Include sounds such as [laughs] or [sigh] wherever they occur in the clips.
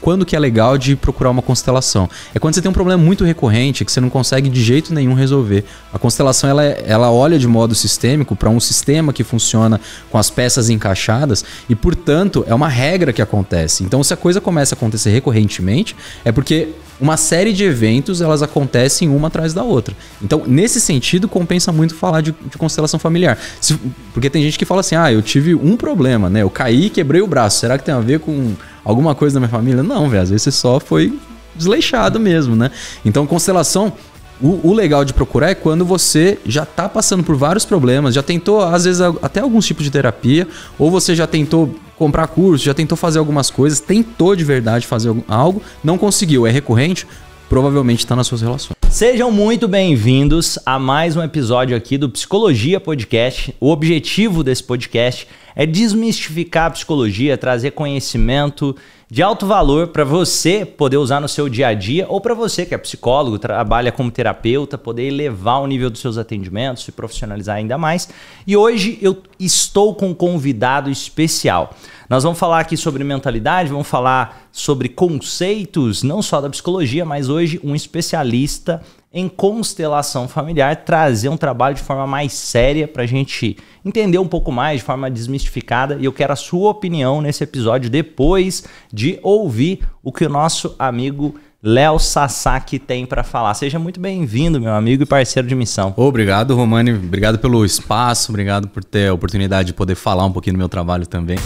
Quando que é legal de procurar uma constelação? É quando você tem um problema muito recorrente que você não consegue de jeito nenhum resolver. A constelação ela, é, ela olha de modo sistêmico para um sistema que funciona com as peças encaixadas e, portanto, é uma regra que acontece. Então, se a coisa começa a acontecer recorrentemente, é porque uma série de eventos elas acontecem uma atrás da outra. Então, nesse sentido, compensa muito falar de, de constelação familiar. Se, porque tem gente que fala assim: ah, eu tive um problema, né? Eu caí e quebrei o braço. Será que tem a ver com alguma coisa na minha família? Não, velho. Às vezes você só foi desleixado mesmo, né? Então, constelação. O, o, legal de procurar é quando você já tá passando por vários problemas, já tentou, às vezes, até alguns tipos de terapia, ou você já tentou comprar curso, já tentou fazer algumas coisas, tentou de verdade fazer algo, não conseguiu, é recorrente, provavelmente está nas suas relações. Sejam muito bem-vindos a mais um episódio aqui do Psicologia Podcast. O objetivo desse podcast é desmistificar a psicologia, trazer conhecimento de alto valor para você poder usar no seu dia a dia ou para você que é psicólogo, trabalha como terapeuta, poder elevar o nível dos seus atendimentos, se profissionalizar ainda mais. E hoje eu estou com um convidado especial. Nós vamos falar aqui sobre mentalidade, vamos falar sobre conceitos, não só da psicologia, mas hoje um especialista em constelação familiar, trazer um trabalho de forma mais séria para a gente entender um pouco mais, de forma desmistificada. E eu quero a sua opinião nesse episódio depois de ouvir o que o nosso amigo Léo Sasaki tem para falar. Seja muito bem-vindo, meu amigo e parceiro de missão. Obrigado, Romani. Obrigado pelo espaço, obrigado por ter a oportunidade de poder falar um pouquinho do meu trabalho também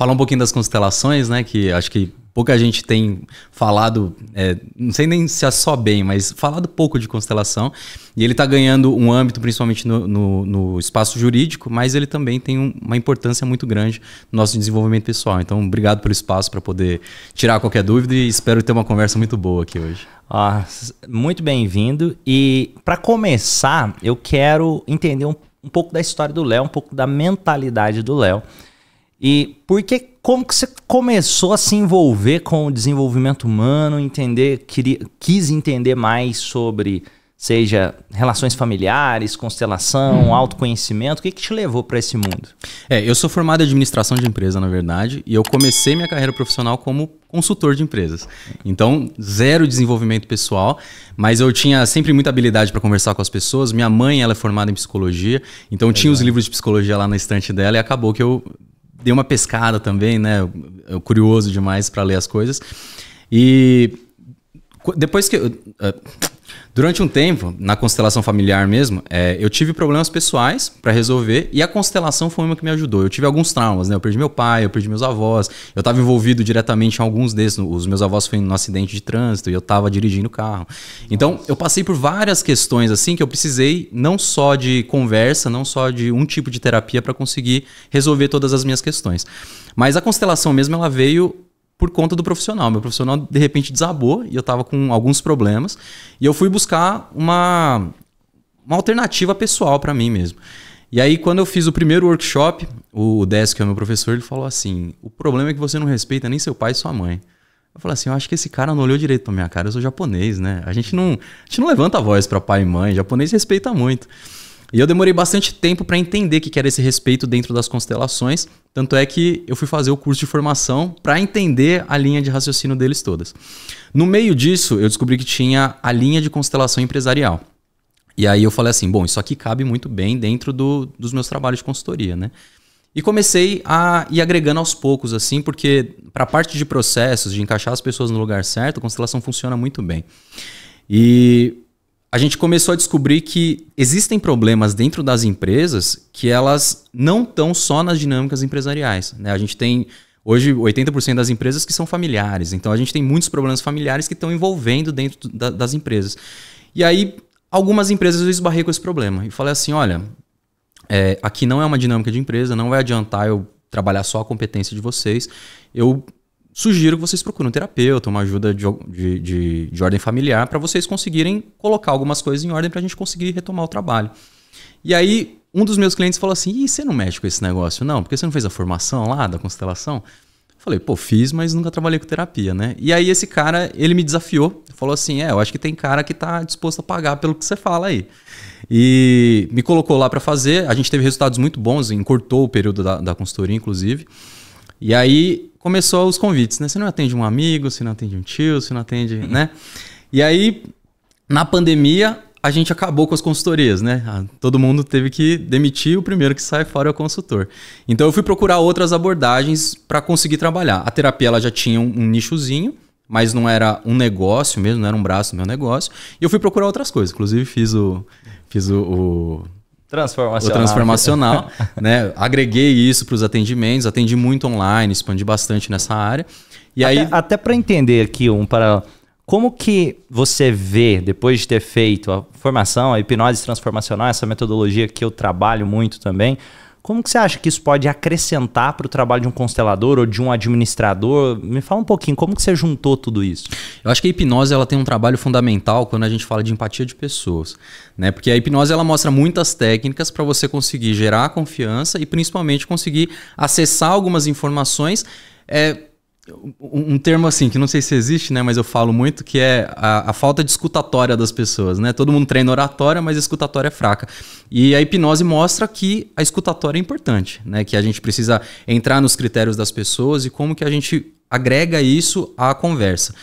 falar um pouquinho das constelações, né? Que acho que pouca gente tem falado, é, não sei nem se é só bem, mas falado pouco de constelação. E ele está ganhando um âmbito, principalmente no, no, no, espaço jurídico, mas ele também tem um, uma importância muito grande no nosso desenvolvimento pessoal. Então, obrigado pelo espaço para poder tirar qualquer dúvida e espero ter uma conversa muito boa aqui hoje. Ah, muito bem-vindo. E para começar, eu quero entender um, um pouco da história do Léo, um pouco da mentalidade do Léo. E porque como que você começou a se envolver com o desenvolvimento humano, entender, queria, quis entender mais sobre, seja relações familiares, constelação, hum. autoconhecimento, o que, que te levou para esse mundo? É, eu sou formado em administração de empresa, na verdade, e eu comecei minha carreira profissional como consultor de empresas. Então, zero desenvolvimento pessoal, mas eu tinha sempre muita habilidade para conversar com as pessoas. Minha mãe, ela é formada em psicologia, então é tinha os livros de psicologia lá na estante dela e acabou que eu dei uma pescada também, né? Eu, curioso demais para ler as coisas. E depois que eu, ah, Durante um tempo, na constelação familiar mesmo, é, eu tive problemas pessoais para resolver e a constelação foi uma que me ajudou. Eu tive alguns traumas, né? Eu perdi meu pai, eu perdi meus avós, eu estava envolvido diretamente em alguns desses. Os meus avós foram no acidente de trânsito e eu estava dirigindo o carro. Nossa. Então, eu passei por várias questões assim que eu precisei não só de conversa, não só de um tipo de terapia para conseguir resolver todas as minhas questões. Mas a constelação mesmo, ela veio por conta do profissional. Meu profissional de repente desabou e eu estava com alguns problemas e eu fui buscar uma uma alternativa pessoal para mim mesmo. E aí quando eu fiz o primeiro workshop, o Des, que é meu professor, ele falou assim: "O problema é que você não respeita nem seu pai e sua mãe". Eu falei assim, eu acho que esse cara não olhou direito pra minha cara, eu sou japonês, né? A gente não, a gente não levanta a voz pra pai e mãe, japonês respeita muito. E eu demorei bastante tempo para entender o que era esse respeito dentro das constelações, tanto é que eu fui fazer o curso de formação para entender a linha de raciocínio deles todas. No meio disso, eu descobri que tinha a linha de constelação empresarial. E aí eu falei assim, bom, isso aqui cabe muito bem dentro do, dos meus trabalhos de consultoria, né? E comecei a ir agregando aos poucos, assim, porque para a parte de processos, de encaixar as pessoas no lugar certo, a constelação funciona muito bem. E a gente começou a descobrir que existem problemas dentro das empresas que elas não estão só nas dinâmicas empresariais. Né? A gente tem hoje 80% das empresas que são familiares, então a gente tem muitos problemas familiares que estão envolvendo dentro da, das empresas. E aí, algumas empresas eu esbarrei com esse problema e falei assim: olha, é, aqui não é uma dinâmica de empresa, não vai adiantar eu trabalhar só a competência de vocês. Eu sugiro que vocês procurem um terapeuta, uma ajuda de, de, de, de ordem familiar, para vocês conseguirem colocar algumas coisas em ordem para a gente conseguir retomar o trabalho. E aí, um dos meus clientes falou assim: e você não mexe com esse negócio, não? Porque você não fez a formação lá da constelação? Falei, pô, fiz, mas nunca trabalhei com terapia, né? E aí esse cara, ele me desafiou, falou assim: é, eu acho que tem cara que tá disposto a pagar pelo que você fala aí. E me colocou lá para fazer, a gente teve resultados muito bons, encurtou o período da, da consultoria, inclusive. E aí começou os convites, né? Você não atende um amigo, você não atende um tio, você não atende, [laughs] né? E aí, na pandemia, a gente acabou com as consultorias, né? Ah, todo mundo teve que demitir, o primeiro que sai fora é o consultor. Então eu fui procurar outras abordagens para conseguir trabalhar. A terapia ela já tinha um, um nichozinho, mas não era um negócio mesmo, não era um braço do meu negócio. E eu fui procurar outras coisas. Inclusive fiz o, fiz o, o Transformacional. O transformacional, [laughs] né? Agreguei isso para os atendimentos, atendi muito online, expandi bastante nessa área. E aí até para entender aqui um para como que você vê depois de ter feito a formação, a hipnose transformacional, essa metodologia que eu trabalho muito também, como que você acha que isso pode acrescentar para o trabalho de um constelador ou de um administrador? Me fala um pouquinho, como que você juntou tudo isso? Eu acho que a hipnose ela tem um trabalho fundamental quando a gente fala de empatia de pessoas, né? Porque a hipnose ela mostra muitas técnicas para você conseguir gerar confiança e principalmente conseguir acessar algumas informações é, um termo assim, que não sei se existe, né, mas eu falo muito, que é a, a, falta de escutatória das pessoas, né? Todo mundo treina oratória, mas a escutatória é fraca. E a hipnose mostra que a escutatória é importante, né? Que a gente precisa entrar nos critérios das pessoas e como que a gente agrega isso à conversa.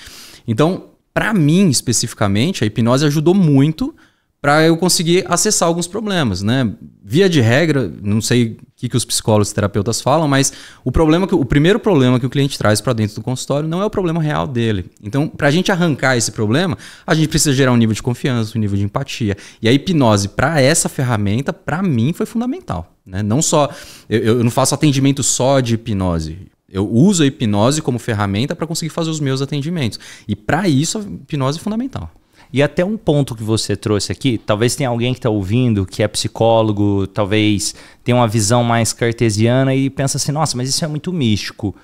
Então, para mim especificamente, a hipnose ajudou muito para eu conseguir acessar alguns problemas, né? Via de regra, não sei o que, que os psicólogos e terapeutas falam, mas o problema que, o primeiro problema que o cliente traz para dentro do consultório não é o problema real dele. Então, para a gente arrancar esse problema, a gente precisa gerar um nível de confiança, um nível de empatia. E a hipnose para essa ferramenta, para mim, foi fundamental. Né? Não só eu, eu não faço atendimento só de hipnose. Eu uso a hipnose como ferramenta para conseguir fazer os meus atendimentos. E para isso, a hipnose é fundamental. E até um ponto que você trouxe aqui, talvez tenha alguém que está ouvindo que é psicólogo, talvez tenha uma visão mais cartesiana e pensa assim: nossa, mas isso é muito místico.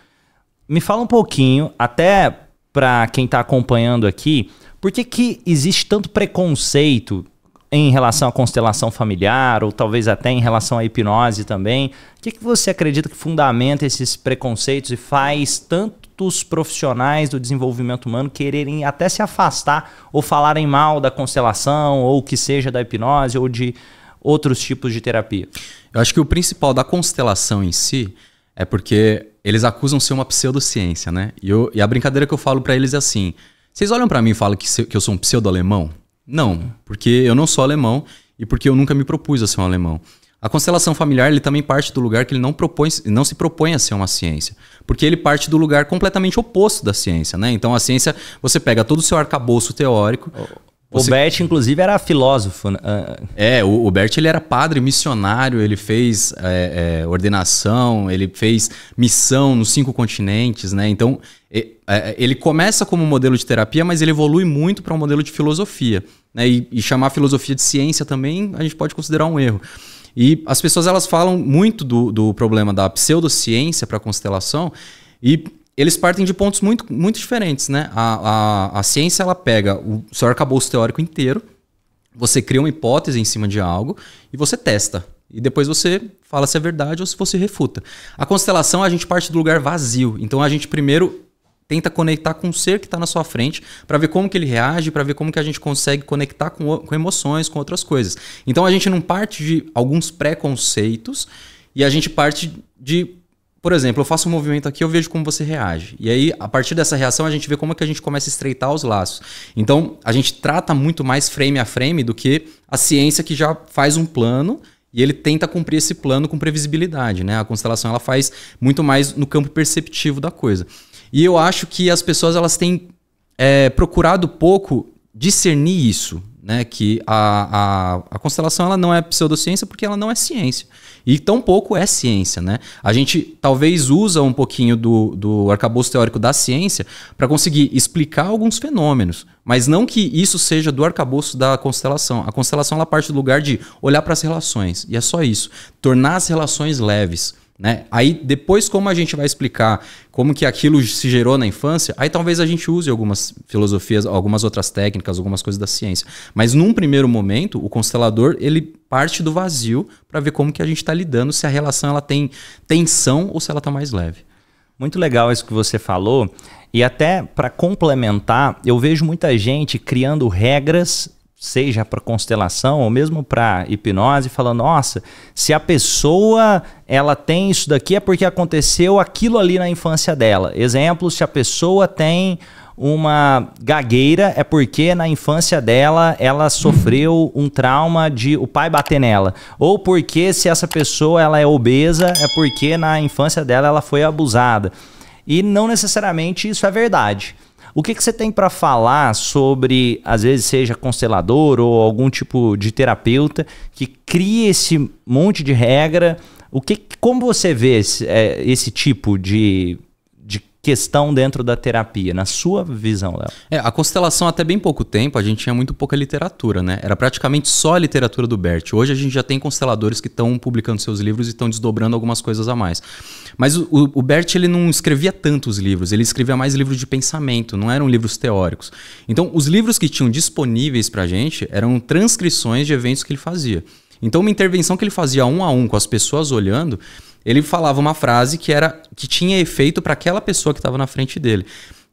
Me fala um pouquinho, até para quem está acompanhando aqui, por que, que existe tanto preconceito em relação à constelação familiar, ou talvez até em relação à hipnose também? O que, que você acredita que fundamenta esses preconceitos e faz tanto muitos profissionais do desenvolvimento humano quererem até se afastar ou falarem mal da constelação ou que seja da hipnose ou de outros tipos de terapia? Eu acho que o principal da constelação em si é porque eles acusam ser uma pseudociência, né? E, eu, e a brincadeira que eu falo para eles é assim: vocês olham para mim e falam que, se, que eu sou um pseudo-alemão? Não, porque eu não sou alemão e porque eu nunca me propus a ser um alemão. A constelação familiar ele também parte do lugar que ele não, propõe, não se propõe a ser uma ciência, porque ele parte do lugar completamente oposto da ciência, né? Então a ciência, você pega todo o seu arcabouço teórico, o Você... Bert, inclusive, era filósofo. Né? É, o, o Bert ele era padre missionário, ele fez é, é, ordenação, ele fez missão nos cinco continentes, né? Então, é, é, ele começa como um modelo de terapia, mas ele evolui muito para um modelo de filosofia. Né? E, e chamar a filosofia de ciência também a gente pode considerar um erro. E as pessoas elas falam muito do, do problema da pseudociência para a constelação e eles partem de pontos muito, muito diferentes, né? A, a, a ciência ela pega o seu arcabouço teórico inteiro, você cria uma hipótese em cima de algo e você testa. E depois você fala se é verdade ou se você refuta. A constelação, a gente parte do lugar vazio. Então a gente primeiro tenta conectar com o ser que está na sua frente para ver como que ele reage, para ver como que a gente consegue conectar com, com emoções, com outras coisas. Então a gente não parte de alguns preconceitos e a gente parte de por exemplo, eu faço um movimento aqui, eu vejo como você reage. E aí, a partir dessa reação, a gente vê como é que a gente começa a estreitar os laços. Então, a gente trata muito mais frame a frame do que a ciência que já faz um plano e ele tenta cumprir esse plano com previsibilidade, né? A constelação ela faz muito mais no campo perceptivo da coisa. E eu acho que as pessoas elas têm é, procurado pouco discernir isso, né? Que a, a, a, constelação ela não é pseudociência porque ela não é ciência. E tampouco é ciência, né? A gente talvez usa um pouquinho do, do arcabouço teórico da ciência para conseguir explicar alguns fenômenos, mas não que isso seja do arcabouço da constelação. A constelação ela parte do lugar de olhar para as relações, e é só isso. Tornar as relações leves. Né? Aí depois como a gente vai explicar como que aquilo se gerou na infância, aí talvez a gente use algumas filosofias, algumas outras técnicas, algumas coisas da ciência. Mas num primeiro momento, o constelador ele parte do vazio para ver como que a gente está lidando, se a relação ela tem tensão ou se ela está mais leve. Muito legal isso que você falou. E até para complementar, eu vejo muita gente criando regras seja para constelação ou mesmo para hipnose, falando, nossa, se a pessoa ela tem isso daqui é porque aconteceu aquilo ali na infância dela. Exemplo, se a pessoa tem uma gagueira é porque na infância dela ela sofreu um trauma de o pai bater nela, ou porque se essa pessoa ela é obesa é porque na infância dela ela foi abusada. E não necessariamente isso é verdade. O que, que você tem para falar sobre, às vezes, seja constelador ou algum tipo de terapeuta que cria esse monte de regra? O que, como você vê esse, é, esse tipo de questão dentro da terapia, na sua visão, Léo? É, a constelação até bem pouco tempo, a gente tinha muito pouca literatura, né? Era praticamente só a literatura do Bert. Hoje a gente já tem consteladores que estão publicando seus livros e estão desdobrando algumas coisas a mais. Mas o, o Bert, ele não escrevia tantos livros, ele escrevia mais livros de pensamento, não eram livros teóricos. Então, os livros que tinham disponíveis pra gente eram transcrições de eventos que ele fazia. Então, uma intervenção que ele fazia um a um com as pessoas olhando, ele falava uma frase que era que tinha efeito para aquela pessoa que estava na frente dele.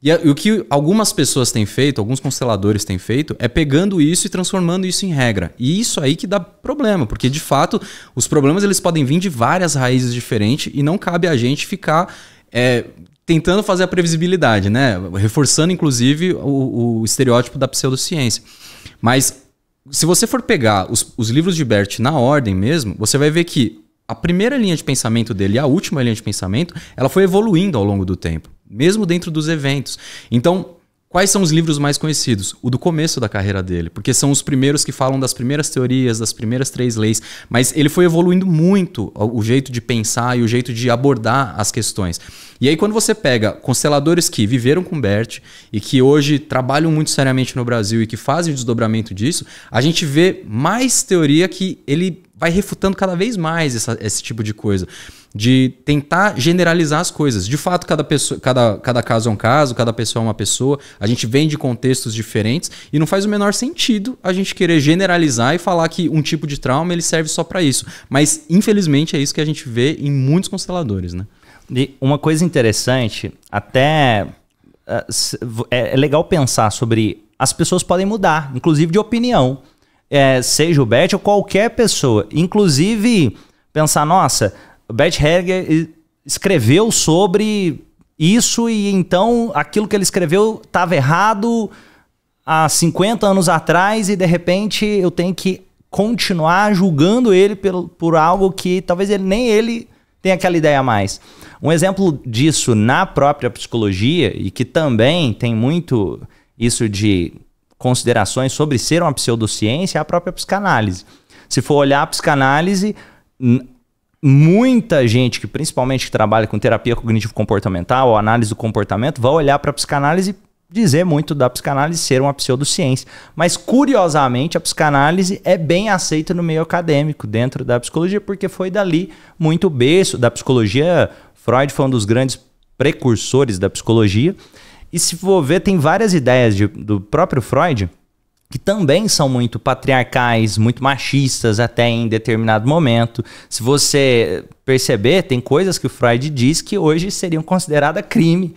E, o que algumas pessoas têm feito, alguns consteladores têm feito, é pegando isso e transformando isso em regra. E isso aí que dá problema, porque de fato os problemas eles podem vir de várias raízes diferentes e não cabe a gente ficar é, tentando fazer a previsibilidade, né? Reforçando inclusive o, o estereótipo da pseudociência. Mas se você for pegar os, os livros de Bert na ordem mesmo, você vai ver que a primeira linha de pensamento dele e a última linha de pensamento, ela foi evoluindo ao longo do tempo, mesmo dentro dos eventos. Então, Quais são os livros mais conhecidos? O do começo da carreira dele, porque são os primeiros que falam das primeiras teorias, das primeiras três leis, mas ele foi evoluindo muito o jeito de pensar e o jeito de abordar as questões. E aí, quando você pega consteladores que viveram com Bert e que hoje trabalham muito seriamente no Brasil e que fazem o desdobramento disso, a gente vê mais teoria que ele vai refutando cada vez mais essa, esse tipo de coisa. De tentar generalizar as coisas. De fato, cada, pessoa, cada, cada caso é um caso, cada pessoa é uma pessoa. A gente vem de contextos diferentes e não faz o menor sentido a gente querer generalizar e falar que um tipo de trauma ele serve só para isso. Mas, infelizmente, é isso que a gente vê em muitos consteladores, né? E uma coisa interessante, até eh, é, é legal pensar sobre as pessoas podem mudar, inclusive de opinião é, seja o Bet ou qualquer pessoa. Inclusive, pensar, nossa, o Bet Helger escreveu sobre isso e então aquilo que ele escreveu estava errado há 50 anos atrás e de repente eu tenho que continuar julgando ele por, por algo que talvez ele, nem ele tenha aquela ideia mais. Um exemplo disso na própria psicologia e que também tem muito isso de considerações sobre ser uma pseudociência é a própria psicanálise. Se for olhar a psicanálise, muita gente que principalmente que trabalha com terapia cognitivo-comportamental ou análise do comportamento vai olhar para a psicanálise dizer muito da psicanálise ser uma pseudociência. Mas, curiosamente, a psicanálise é bem aceita no meio acadêmico, dentro da psicologia, porque foi dali muito berço da psicologia. Freud foi um dos grandes precursores da psicologia. E se for ver, tem várias ideias de, do próprio Freud que também são muito patriarcais, muito machistas até em determinado momento. Se você perceber, tem coisas que o Freud diz que hoje seriam consideradas crime.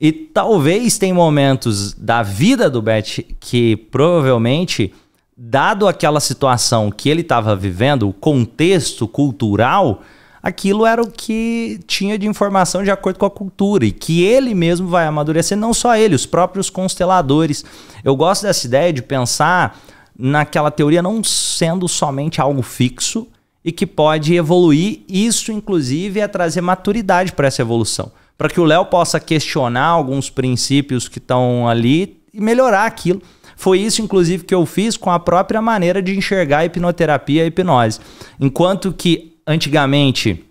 E talvez tem momentos da vida do Beth que provavelmente, dado aquela situação que ele estava vivendo, o contexto cultural, aquilo era o que tinha de informação de acordo com a cultura e que ele mesmo vai amadurecer, não só ele, os próprios consteladores. Eu gosto dessa ideia de pensar naquela teoria não sendo somente algo fixo e que pode evoluir, isso inclusive é trazer maturidade para essa evolução, para que o Léo possa questionar alguns princípios que estão ali e melhorar aquilo. Foi isso, inclusive, que eu fiz com a própria maneira de enxergar a hipnoterapia e a hipnose. Enquanto que antigamente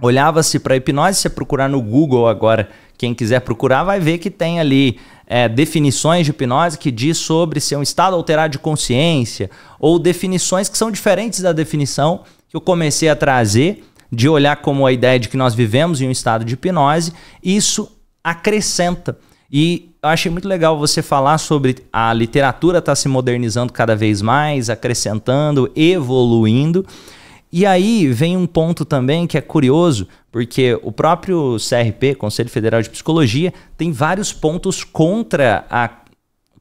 olhava-se para hipnose, se procurar no Google agora, quem quiser procurar vai ver que tem ali é, definições de hipnose que diz sobre se é um estado alterado de consciência ou definições que são diferentes da definição que eu comecei a trazer de olhar como a ideia de que nós vivemos em um estado de hipnose, isso acrescenta. E eu achei muito legal você falar sobre a literatura estar tá se modernizando cada vez mais, acrescentando, evoluindo. E aí vem um ponto também que é curioso, porque o próprio CRP, Conselho Federal de Psicologia, tem vários pontos contra a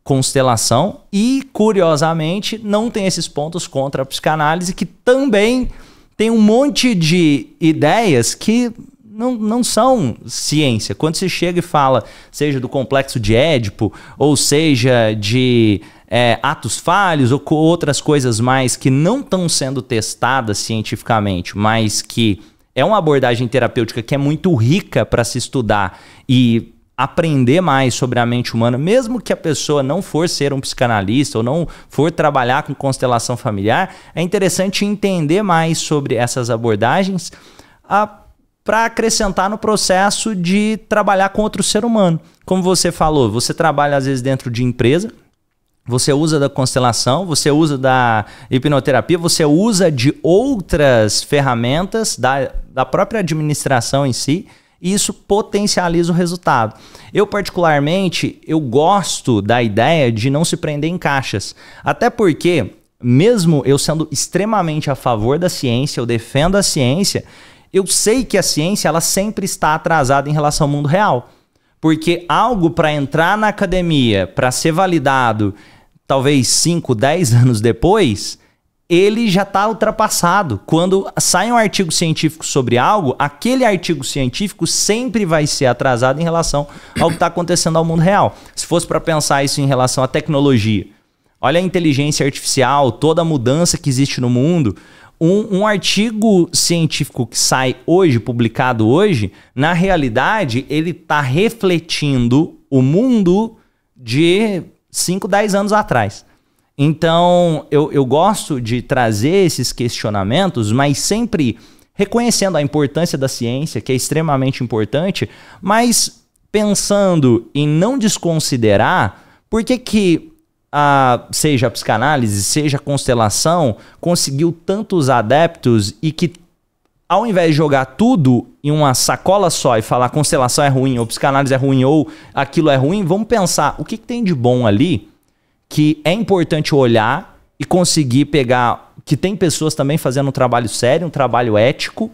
constelação e, curiosamente, não tem esses pontos contra a psicanálise, que também tem um monte de ideias que não, não são ciência. Quando se chega e fala, seja do complexo de Édipo, ou seja de é, atos falhos ou outras coisas mais que não estão sendo testadas cientificamente, mas que é uma abordagem terapêutica que é muito rica para se estudar e aprender mais sobre a mente humana, mesmo que a pessoa não for ser um psicanalista ou não for trabalhar com constelação familiar, é interessante entender mais sobre essas abordagens. A para acrescentar no processo de trabalhar com outro ser humano. Como você falou, você trabalha às vezes dentro de empresa, você usa da constelação, você usa da hipnoterapia, você usa de outras ferramentas da, da própria administração em si, e isso potencializa o resultado. Eu particularmente, eu gosto da ideia de não se prender em caixas, até porque mesmo eu sendo extremamente a favor da ciência, eu defendo a ciência, eu sei que a ciência ela sempre está atrasada em relação ao mundo real. Porque algo para entrar na academia, para ser validado, talvez 5, 10 [laughs] anos depois, ele já está ultrapassado. Quando sai um artigo científico sobre algo, aquele artigo científico sempre vai ser atrasado em relação ao que está acontecendo ao mundo real. Se fosse para pensar isso em relação à tecnologia, olha a inteligência artificial, toda a mudança que existe no mundo. Um, um, artigo científico que sai hoje, publicado hoje, na realidade, ele está refletindo o mundo de 5, 10 anos atrás. Então, eu, eu gosto de trazer esses questionamentos, mas sempre reconhecendo a importância da ciência, que é extremamente importante, mas pensando em não desconsiderar por que, que a, seja a psicanálise, seja a constelação, conseguiu tantos adeptos e que ao invés de jogar tudo em uma sacola só e falar constelação é ruim, ou psicanálise é ruim, ou aquilo é ruim, vamos pensar o que, que tem de bom ali que é importante olhar e conseguir pegar. Que tem pessoas também fazendo um trabalho sério, um trabalho ético,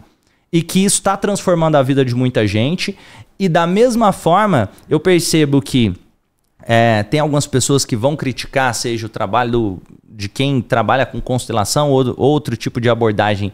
e que isso está transformando a vida de muita gente. E da mesma forma, eu percebo que é, tem algumas pessoas que vão criticar, seja o trabalho do, de quem trabalha com constelação ou outro tipo de abordagem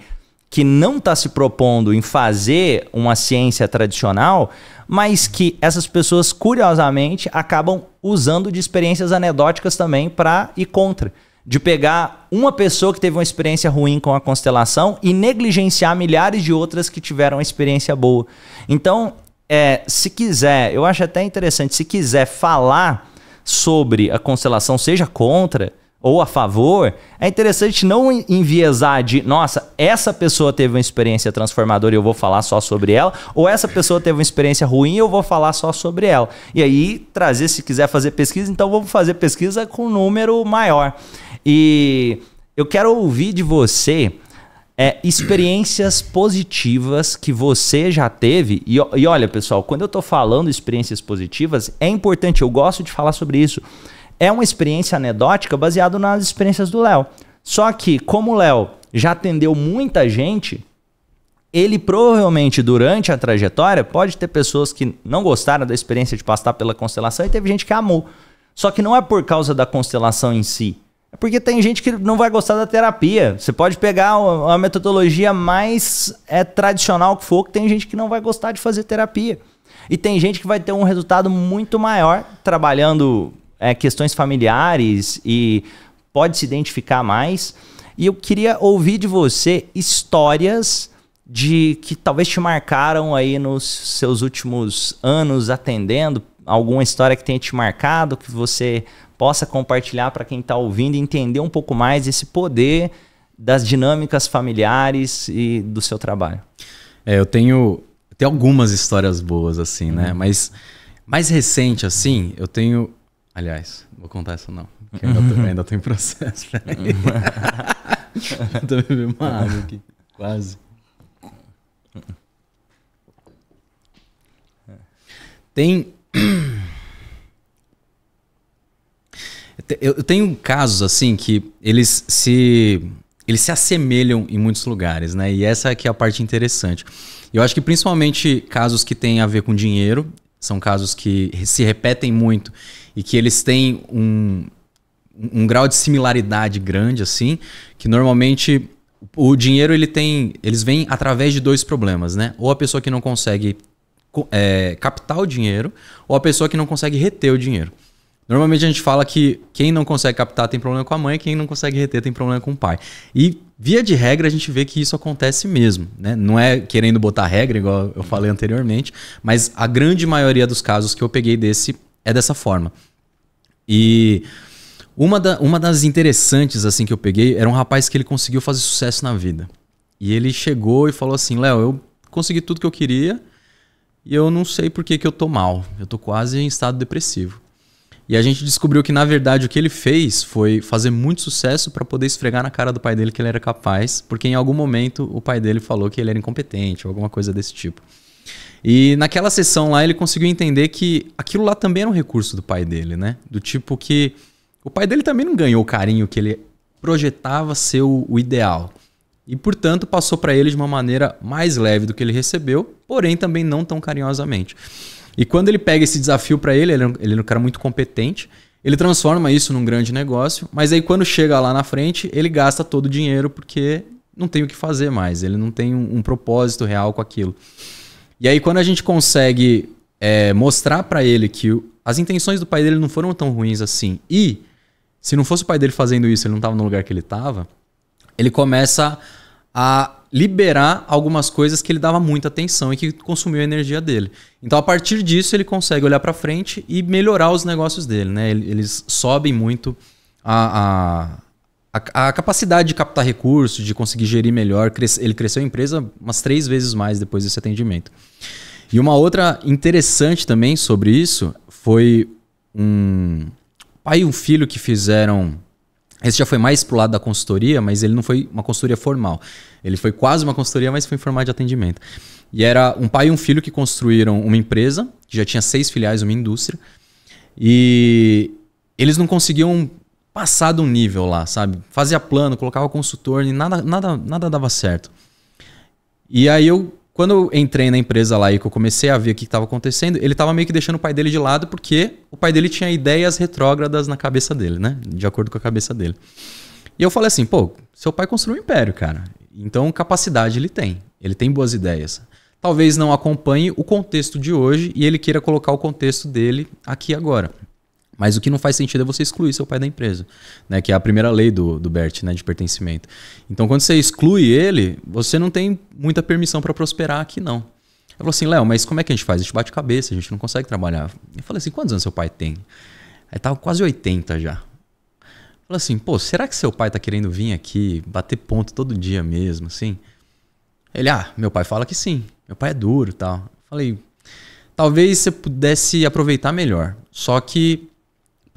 que não está se propondo em fazer uma ciência tradicional, mas que essas pessoas, curiosamente, acabam usando de experiências anedóticas também para ir contra. De pegar uma pessoa que teve uma experiência ruim com a constelação e negligenciar milhares de outras que tiveram uma experiência boa. Então, é, se quiser, eu acho até interessante, se quiser falar sobre a constelação, seja contra ou a favor, é interessante não enviesar de, nossa, essa pessoa teve uma experiência transformadora e eu vou falar só sobre ela, ou essa pessoa teve uma experiência ruim e eu vou falar só sobre ela. E aí trazer, se quiser fazer pesquisa, então vamos fazer pesquisa com um número maior. E eu quero ouvir de você é, experiências positivas que você já teve. E, e olha, pessoal, quando eu estou falando experiências positivas, é importante, eu gosto de falar sobre isso. É uma experiência anedótica baseada nas experiências do Léo. Só que, como o Léo já atendeu muita gente, ele provavelmente durante a trajetória pode ter pessoas que não gostaram da experiência de passar pela constelação e teve gente que amou. Só que não é por causa da constelação em si. É porque tem gente que não vai gostar da terapia. Você pode pegar uma metodologia mais é, tradicional que for, que tem gente que não vai gostar de fazer terapia. E tem gente que vai ter um resultado muito maior trabalhando é, questões familiares e pode se identificar mais. E eu queria ouvir de você histórias de que talvez te marcaram aí nos seus últimos anos atendendo, alguma história que tenha te marcado, que você possa compartilhar para quem está ouvindo e entender um pouco mais esse poder das dinâmicas familiares e do seu trabalho. É, eu tenho, tem algumas histórias boas, assim, né? uhum. né? Mas mais recente, assim, eu tenho. Aliás, vou contar essa não. Porque ainda, tô, [laughs] ainda tô em processo. Uhum. [laughs] tô bebendo uma água aqui. Quase. Uhum. Tem eu tenho casos assim que eles se eles se assemelham em muitos lugares, né? E essa aqui é a parte interessante. Eu acho que principalmente casos que têm a ver com dinheiro, são casos que se repetem muito e que eles têm um, um grau de similaridade grande, assim, que normalmente o dinheiro ele tem. Eles vêm através de dois problemas, né? Ou a pessoa que não consegue é, captar o dinheiro, ou a pessoa que não consegue reter o dinheiro. Normalmente a gente fala que quem não consegue captar tem problema com a mãe, quem não consegue reter tem problema com o pai. E via de regra a gente vê que isso acontece mesmo, né? Não é querendo botar regra igual eu falei anteriormente, mas a grande maioria dos casos que eu peguei desse é dessa forma. E uma, da, uma das interessantes assim que eu peguei era um rapaz que ele conseguiu fazer sucesso na vida. E ele chegou e falou assim: "Léo, eu consegui tudo que eu queria, e eu não sei por que, que eu tô mal. Eu tô quase em estado depressivo. E a gente descobriu que, na verdade, o que ele fez foi fazer muito sucesso para poder esfregar na cara do pai dele que ele era capaz, porque em algum momento o pai dele falou que ele era incompetente ou alguma coisa desse tipo. E naquela sessão lá ele conseguiu entender que aquilo lá também era um recurso do pai dele, né? Do tipo que o pai dele também não ganhou o carinho que ele projetava ser o, o ideal. E portanto passou para ele de uma maneira mais leve do que ele recebeu, porém também não tão carinhosamente. E quando ele pega esse desafio para ele, ele, é ele é um cara muito competente, ele transforma isso num grande negócio, mas aí quando chega lá na frente, ele gasta todo o dinheiro porque não tem o que fazer mais, ele não tem um, um propósito real com aquilo. E aí quando a gente consegue é, mostrar para ele que o, as intenções do pai dele não foram tão ruins assim, e se não fosse o pai dele fazendo isso, ele não tava no lugar que ele tava, ele começa a liberar algumas coisas que ele dava muita atenção e que consumiu a energia dele. Então, a partir disso, ele consegue olhar para frente e melhorar os negócios dele. Né? Eles sobem muito a, a, a, a capacidade de captar recursos, de conseguir gerir melhor. Ele cresceu a empresa umas três vezes mais depois desse atendimento. E uma outra interessante também sobre isso foi um pai e um filho que fizeram esse já foi mais pro lado da consultoria, mas ele não foi uma consultoria formal. Ele foi quase uma consultoria, mas foi em formato de atendimento. E era um pai e um filho que construíram uma empresa, que já tinha seis filiais, uma indústria. E eles não conseguiam passar de um nível lá, sabe? Fazia plano, colocava consultor e nada, nada, nada dava certo. E aí eu quando eu entrei na empresa lá e que eu comecei a ver o que estava acontecendo, ele estava meio que deixando o pai dele de lado porque o pai dele tinha ideias retrógradas na cabeça dele, né? De acordo com a cabeça dele. E eu falei assim, pô, seu pai construiu um império, cara. Então capacidade ele tem. Ele tem boas ideias. Talvez não acompanhe o contexto de hoje e ele queira colocar o contexto dele aqui agora. Mas o que não faz sentido é você excluir seu pai da empresa, né? Que é a primeira lei do, do BERT, né? De pertencimento. Então, quando você exclui ele, você não tem muita permissão para prosperar aqui, não. Eu falou assim, Léo, mas como é que a gente faz? A gente bate cabeça, a gente não consegue trabalhar. Eu falei assim, quantos anos seu pai tem? Aí tava tá quase 80 já. Falei assim, pô, será que seu pai tá querendo vir aqui, bater ponto todo dia mesmo, assim? Ele, ah, meu pai fala que sim. Meu pai é duro e tal. Eu falei, talvez você pudesse aproveitar melhor. Só que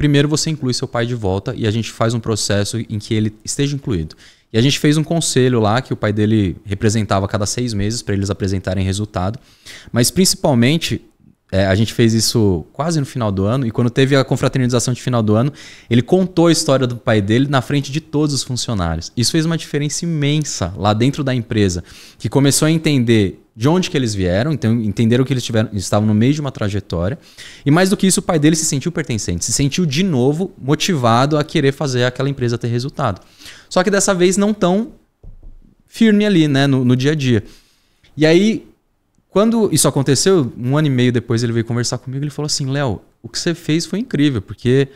primeiro você inclui seu pai de volta e a gente faz um processo em que ele esteja incluído. E a gente fez um conselho lá que o pai dele representava cada seis meses para eles apresentarem resultado. Mas principalmente é, a gente fez isso quase no final do ano, e quando teve a confraternização de final do ano, ele contou a história do pai dele na frente de todos os funcionários. Isso fez uma diferença imensa lá dentro da empresa, que começou a entender de onde que eles vieram, então entenderam que eles tiveram, estavam no meio de uma trajetória. E mais do que isso, o pai dele se sentiu pertencente, se sentiu de novo motivado a querer fazer aquela empresa ter resultado. Só que dessa vez não tão firme ali, né, no, no dia a dia. E aí quando isso aconteceu, um ano e meio depois ele veio conversar comigo, ele falou assim: "Léo, o que você fez foi incrível, porque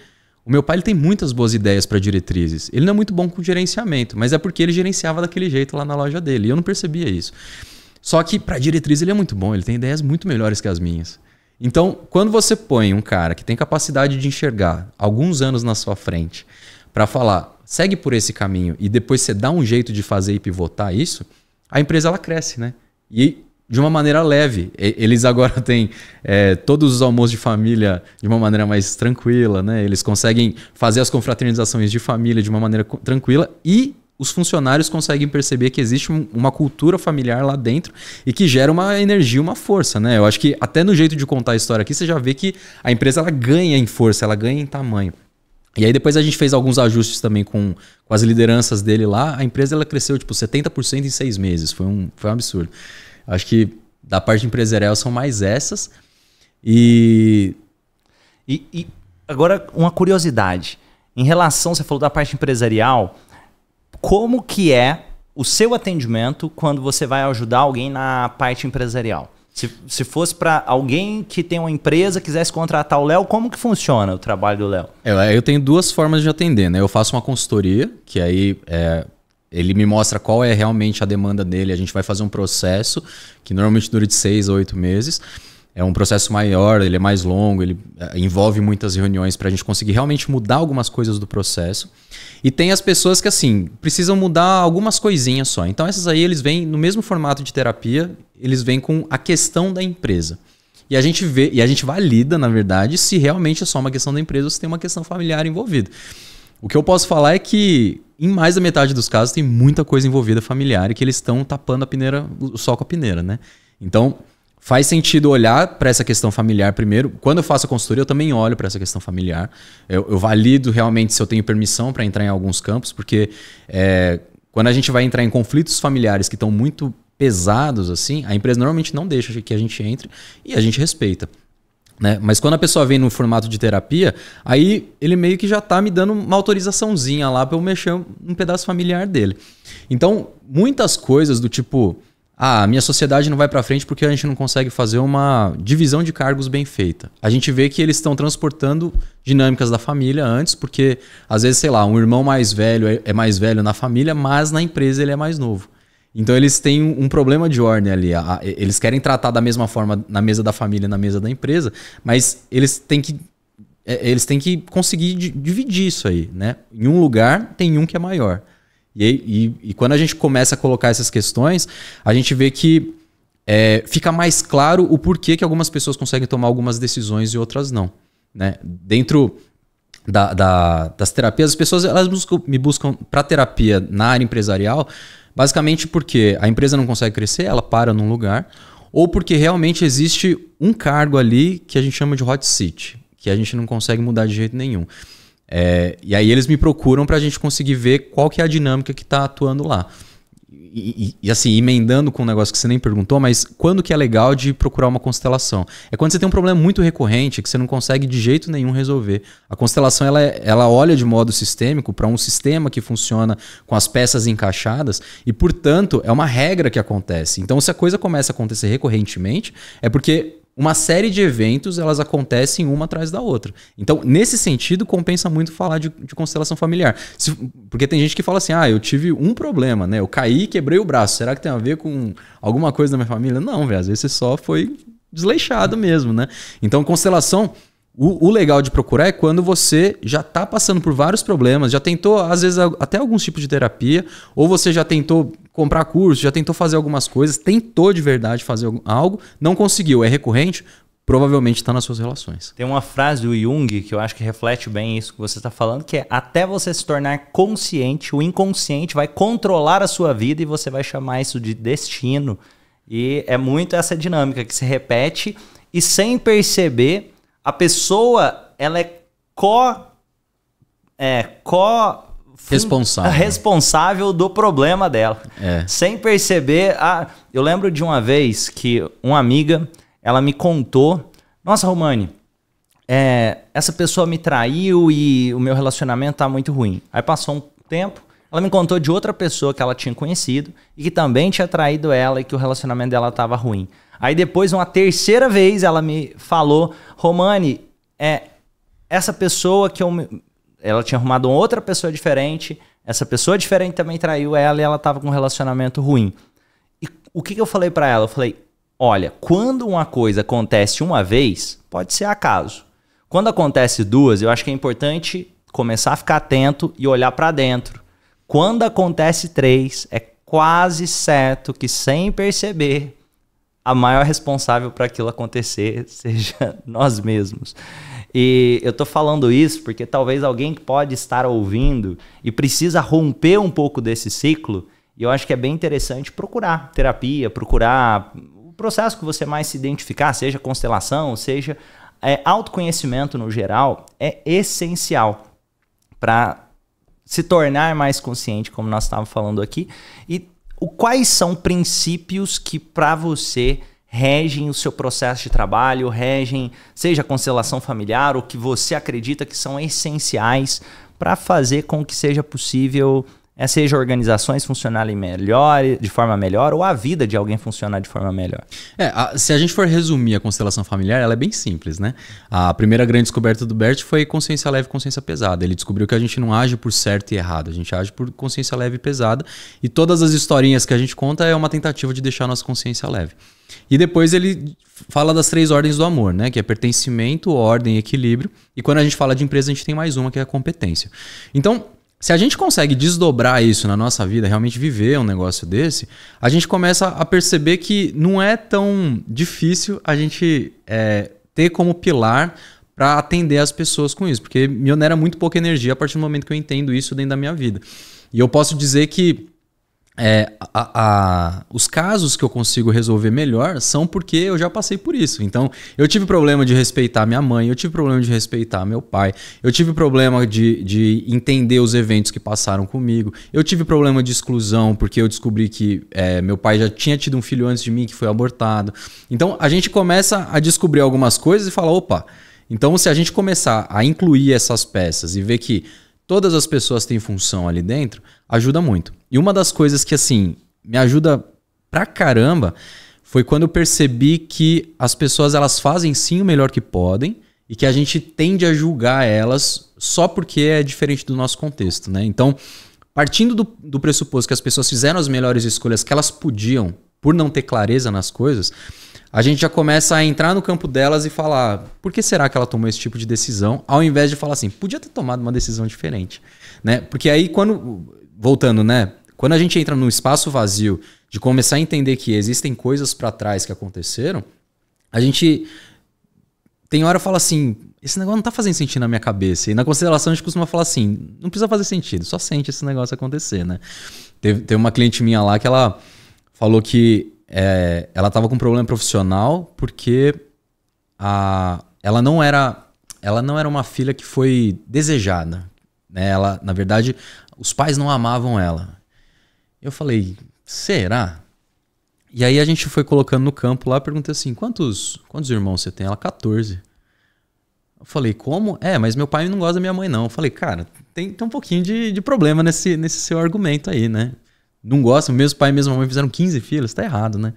o meu pai ele tem muitas boas ideias para diretrizes. Ele não é muito bom com gerenciamento, mas é porque ele gerenciava daquele jeito lá na loja dele, e eu não percebia isso. Só que para diretriz ele é muito bom, ele tem ideias muito melhores que as minhas. Então, quando você põe um cara que tem capacidade de enxergar alguns anos na sua frente para falar, segue por esse caminho e depois você dá um jeito de fazer e pivotar isso, a empresa ela cresce, né? E de uma maneira leve. Eles agora [laughs] têm é, todos os almoços de família de uma maneira mais tranquila, né? Eles conseguem fazer as confraternizações de família de uma maneira tranquila e os funcionários conseguem perceber que existe uma cultura familiar lá dentro e que gera uma energia, uma força, né? Eu acho que até no jeito de contar a história aqui, você já vê que a empresa ela ganha em força, ela ganha em tamanho. E aí depois a gente fez alguns ajustes também com, com as lideranças dele lá. A empresa ela cresceu tipo 70% em seis meses. Foi um, foi um absurdo. Acho que da parte empresarial são mais essas. E... e. E, agora, uma curiosidade. Em relação, você falou da parte empresarial, como que é o seu atendimento quando você vai ajudar alguém na parte empresarial? Se, se fosse para alguém que tem uma empresa, quisesse contratar o Léo, como que funciona o trabalho do Léo? Eu, é, eu tenho duas formas de atender, né? Eu faço uma consultoria, que aí é, ele me mostra qual é realmente a demanda dele. A gente vai fazer um processo que normalmente dura de seis a oito meses. É um processo maior, ele é mais longo, ele eh, envolve muitas reuniões para a gente conseguir realmente mudar algumas coisas do processo. E tem as pessoas que, assim, precisam mudar algumas coisinhas só. Então, essas aí, eles vêm no mesmo formato de terapia, eles vêm com a questão da empresa. E a gente vê, e a gente valida, na verdade, se realmente é só uma questão da empresa ou se tem uma questão familiar envolvida. O que eu posso falar é que, em mais da metade dos casos, tem muita coisa envolvida familiar e que eles estão tapando a peneira, o sol com a peneira, né? Então, faz sentido olhar para essa questão familiar primeiro. Quando eu faço a consultoria, eu também olho para essa questão familiar. Eu, eu, valido realmente se eu tenho permissão para entrar em alguns campos, porque é, quando a gente vai entrar em conflitos familiares que estão muito pesados assim, a empresa normalmente não deixa que a gente entre e a gente respeita. Né? Mas quando a pessoa vem no formato de terapia, aí ele meio que já está me dando uma autorizaçãozinha lá para eu mexer um pedaço familiar dele. Então, muitas coisas do tipo, ah, a minha sociedade não vai para frente porque a gente não consegue fazer uma divisão de cargos bem feita. A gente vê que eles estão transportando dinâmicas da família antes, porque às vezes, sei lá, um irmão mais velho é, é mais velho na família, mas na empresa ele é mais novo. Então eles têm um problema de ordem ali. Eles querem tratar da mesma forma na mesa da família, na mesa da empresa, mas eles têm que é, eles têm que conseguir dividir isso aí, né? Em um lugar tem um que é maior. E, e, e quando a gente começa a colocar essas questões, a gente vê que é, fica mais claro o porquê que algumas pessoas conseguem tomar algumas decisões e outras não. Né? Dentro da, da, das terapias, as pessoas elas buscam, me buscam para terapia na área empresarial Basicamente porque a empresa não consegue crescer, ela para num lugar, ou porque realmente existe um cargo ali que a gente chama de hot seat, que a gente não consegue mudar de jeito nenhum. É, e aí eles me procuram para a gente conseguir ver qual que é a dinâmica que está atuando lá. E, assim, emendando com um negócio que você nem perguntou, mas quando que é legal de procurar uma constelação? É quando você tem um problema muito recorrente que você não consegue de jeito nenhum resolver. A constelação ela, é, ela olha de modo sistêmico para um sistema que funciona com as peças encaixadas e, portanto, é uma regra que acontece. Então, se a coisa começa a acontecer recorrentemente, é porque uma série de eventos, elas acontecem uma atrás da outra. Então, nesse sentido, compensa muito falar de, de constelação familiar. Se, porque tem gente que fala assim, ah, eu tive um problema, né? Eu caí e quebrei o braço. Será que tem a ver com alguma coisa da minha família? Não, velho. Às vezes você só foi desleixado mesmo, né? Então, constelação o, o, legal de procurar é quando você já está passando por vários problemas, já tentou, às vezes, até alguns tipos de terapia, ou você já tentou comprar curso, já tentou fazer algumas coisas, tentou de verdade fazer algo, não conseguiu, é recorrente, provavelmente está nas suas relações. Tem uma frase do Jung que eu acho que reflete bem isso que você está falando, que é até você se tornar consciente, o inconsciente vai controlar a sua vida e você vai chamar isso de destino. E é muito essa dinâmica que se repete e sem perceber a pessoa ela é co é co responsável. responsável do problema dela. É. Sem perceber. A... Eu lembro de uma vez que uma amiga ela me contou: Nossa, Romani, é, essa pessoa me traiu e o meu relacionamento tá muito ruim. Aí passou um tempo, ela me contou de outra pessoa que ela tinha conhecido e que também tinha traído ela e que o relacionamento dela estava ruim. Aí depois, uma terceira vez, ela me falou: Romani, é essa pessoa que eu. Me... Ela tinha arrumado outra pessoa diferente, essa pessoa diferente também traiu ela e ela estava com um relacionamento ruim. E o que, que eu falei para ela? Eu falei: olha, quando uma coisa acontece uma vez, pode ser acaso. Quando acontece duas, eu acho que é importante começar a ficar atento e olhar para dentro quando acontece três, é quase certo que, sem perceber, a maior responsável para aquilo acontecer [laughs] seja nós mesmos. E eu estou falando isso porque talvez alguém que pode estar ouvindo e precisa romper um pouco desse ciclo, e eu acho que é bem interessante procurar terapia, procurar o processo que você mais se identificar, seja constelação, seja é, autoconhecimento no geral, é essencial para se tornar mais consciente, como nós estávamos falando aqui, e o, quais são princípios que para você regem o seu processo de trabalho, regem, seja a constelação familiar, ou que você acredita que são essenciais para fazer com que seja possível é, seja organizações funcionarem melhor, de forma melhor, ou a vida de alguém funcionar de forma melhor. É, a, se a gente for resumir a constelação familiar, ela é bem simples, né? A primeira grande descoberta do Bert foi consciência leve e consciência pesada. Ele descobriu que a gente não age por certo e errado, a gente age por consciência leve e pesada, e todas as historinhas que a gente conta é uma tentativa de deixar a nossa consciência leve. E depois ele fala das três ordens do amor, né? Que é pertencimento, ordem e equilíbrio. E quando a gente fala de empresa, a gente tem mais uma, que é a competência. Então, se a gente consegue desdobrar isso na nossa vida, realmente viver um negócio desse, a gente começa a perceber que não é tão difícil a gente é, ter como pilar para atender as pessoas com isso, porque me onera muito pouca energia a partir do momento que eu entendo isso dentro da minha vida. E eu posso dizer que é, a, a, os casos que eu consigo resolver melhor são porque eu já passei por isso. Então, eu tive problema de respeitar minha mãe, eu tive problema de respeitar meu pai, eu tive problema de, de entender os eventos que passaram comigo, eu tive problema de exclusão, porque eu descobri que é, meu pai já tinha tido um filho antes de mim que foi abortado. Então, a gente começa a descobrir algumas coisas e fala: opa, então se a gente começar a incluir essas peças e ver que todas as pessoas têm função ali dentro, ajuda muito. E uma das coisas que, assim, me ajuda pra caramba foi quando eu percebi que as pessoas elas fazem sim o melhor que podem e que a gente tende a julgar elas só porque é diferente do nosso contexto, né? Então, partindo do, do pressuposto que as pessoas fizeram as melhores escolhas que elas podiam por não ter clareza nas coisas, a gente já começa a entrar no campo delas e falar por que será que ela tomou esse tipo de decisão, ao invés de falar assim, podia ter tomado uma decisão diferente, né? Porque aí quando voltando, né? Quando a gente entra num espaço vazio de começar a entender que existem coisas para trás que aconteceram, a gente tem hora fala assim, esse negócio não tá fazendo sentido na minha cabeça. E na consideração a gente costuma falar assim, não precisa fazer sentido, só sente esse negócio acontecer, né? Teve, teve uma cliente minha lá que ela falou que é, ela tava com um problema profissional porque a, ela não era ela não era uma filha que foi desejada. Né? Ela, na verdade, os pais não amavam ela. Eu falei, será? E aí a gente foi colocando no campo lá, perguntei assim: quantos, quantos irmãos você tem? Ela, 14. Eu falei, como? É, mas meu pai não gosta da minha mãe, não. Eu falei, cara, tem, tem um pouquinho de, de problema nesse, nesse seu argumento aí, né? Não gosta, o mesmo pai e mesma mãe fizeram 15 filhos, tá errado, né?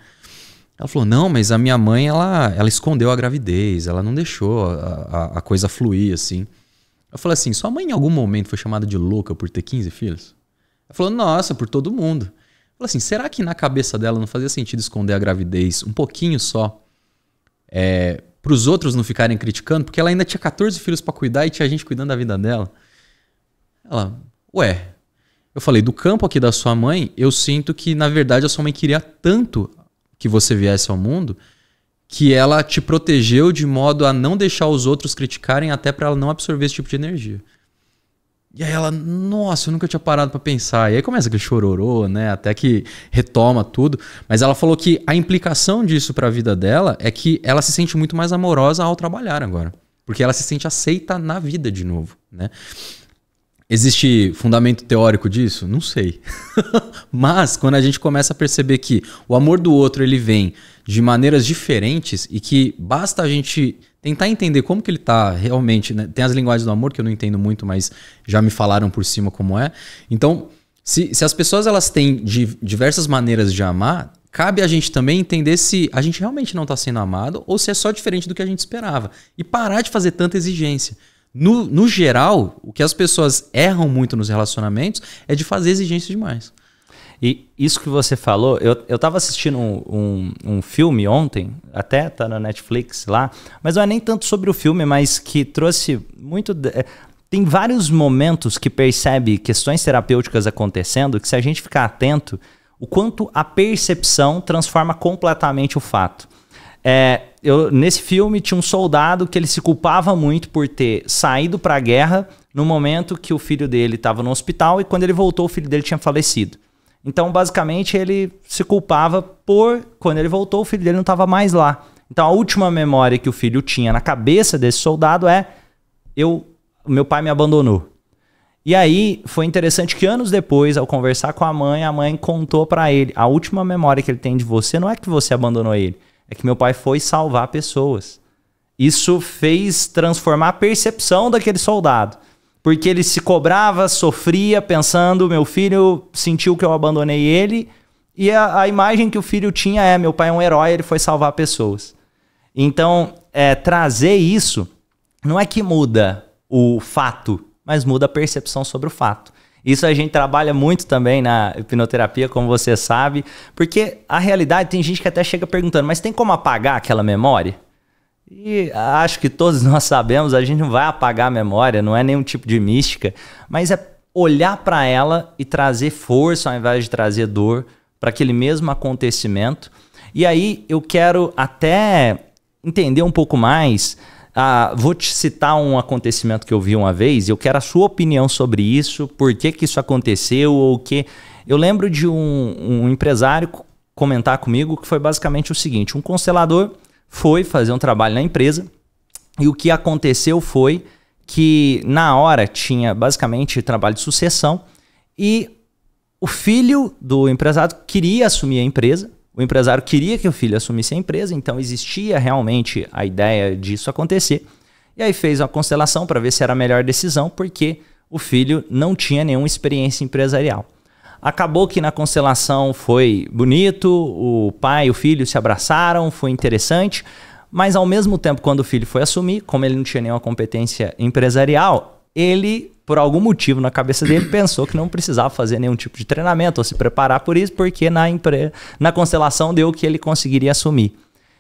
Ela falou, não, mas a minha mãe, ela, ela escondeu a gravidez, ela não deixou a, a, a coisa fluir, assim. Eu falei assim: sua mãe em algum momento foi chamada de louca por ter 15 filhos? Ela falou: nossa, por todo mundo. Eu falei assim: será que na cabeça dela não fazia sentido esconder a gravidez um pouquinho só? É, para os outros não ficarem criticando, porque ela ainda tinha 14 filhos para cuidar e tinha gente cuidando da vida dela. Ela, ué. Eu falei: do campo aqui da sua mãe, eu sinto que na verdade a sua mãe queria tanto que você viesse ao mundo que ela te protegeu de modo a não deixar os outros criticarem até para ela não absorver esse tipo de energia. E aí ela, nossa, eu nunca tinha parado para pensar. E aí começa aquele chororô, né? Até que retoma tudo. Mas ela falou que a implicação disso para a vida dela é que ela se sente muito mais amorosa ao trabalhar agora, porque ela se sente aceita na vida de novo, né? Existe fundamento teórico disso? Não sei. [laughs] Mas quando a gente começa a perceber que o amor do outro ele vem de maneiras diferentes e que basta a gente tentar entender como que ele está realmente. Né? Tem as linguagens do amor que eu não entendo muito, mas já me falaram por cima como é. Então, se, se as pessoas elas têm diversas maneiras de amar, cabe a gente também entender se a gente realmente não está sendo amado ou se é só diferente do que a gente esperava. E parar de fazer tanta exigência. No, no geral, o que as pessoas erram muito nos relacionamentos é de fazer exigência demais. E isso que você falou, eu, eu tava assistindo um, um, um, filme ontem, até tá na Netflix lá, mas não é nem tanto sobre o filme, mas que trouxe muito. De... É, tem vários momentos que percebe questões terapêuticas acontecendo que, se a gente ficar atento, o quanto a percepção transforma completamente o fato. É, eu, nesse filme tinha um soldado que ele se culpava muito por ter saído para a guerra no momento que o filho dele estava no hospital e quando ele voltou o filho dele tinha falecido. Então, basicamente, ele se culpava por quando ele voltou, o filho dele não estava mais lá. Então, a última memória que o filho tinha na cabeça desse soldado é: eu, meu pai me abandonou. E aí foi interessante que anos depois, ao conversar com a mãe, a mãe contou para ele: a última memória que ele tem de você não é que você abandonou ele, é que meu pai foi salvar pessoas. Isso fez transformar a percepção daquele soldado porque ele se cobrava, sofria, pensando: meu filho sentiu que eu abandonei ele. E a, a, imagem que o filho tinha é: meu pai é um herói, ele foi salvar pessoas. Então, é, trazer isso não é que muda o fato, mas muda a percepção sobre o fato. Isso a gente trabalha muito também na hipnoterapia, como você sabe, porque a realidade tem gente que até chega perguntando: mas tem como apagar aquela memória? E acho que todos nós sabemos, a gente não vai apagar a memória, não é nenhum tipo de mística, mas é olhar para ela e trazer força ao invés de trazer dor para aquele mesmo acontecimento. E aí eu quero até entender um pouco mais. Ah, vou te citar um acontecimento que eu vi uma vez, eu quero a sua opinião sobre isso, por que, que isso aconteceu, ou o que. Eu lembro de um, um empresário comentar comigo que foi basicamente o seguinte: um constelador foi fazer um trabalho na empresa. E o que aconteceu foi que na hora tinha basicamente trabalho de sucessão e o filho do empresário queria assumir a empresa, o empresário queria que o filho assumisse a empresa, então existia realmente a ideia disso acontecer. E aí fez uma constelação para ver se era a melhor decisão, porque o filho não tinha nenhuma experiência empresarial. Acabou que na constelação foi bonito, o pai e o filho se abraçaram, foi interessante, mas ao mesmo tempo, quando o filho foi assumir, como ele não tinha nenhuma competência empresarial, ele, por algum motivo na cabeça dele, [coughs] pensou que não precisava fazer nenhum tipo de treinamento ou se preparar por isso, porque na, empre... na constelação deu que ele conseguiria assumir.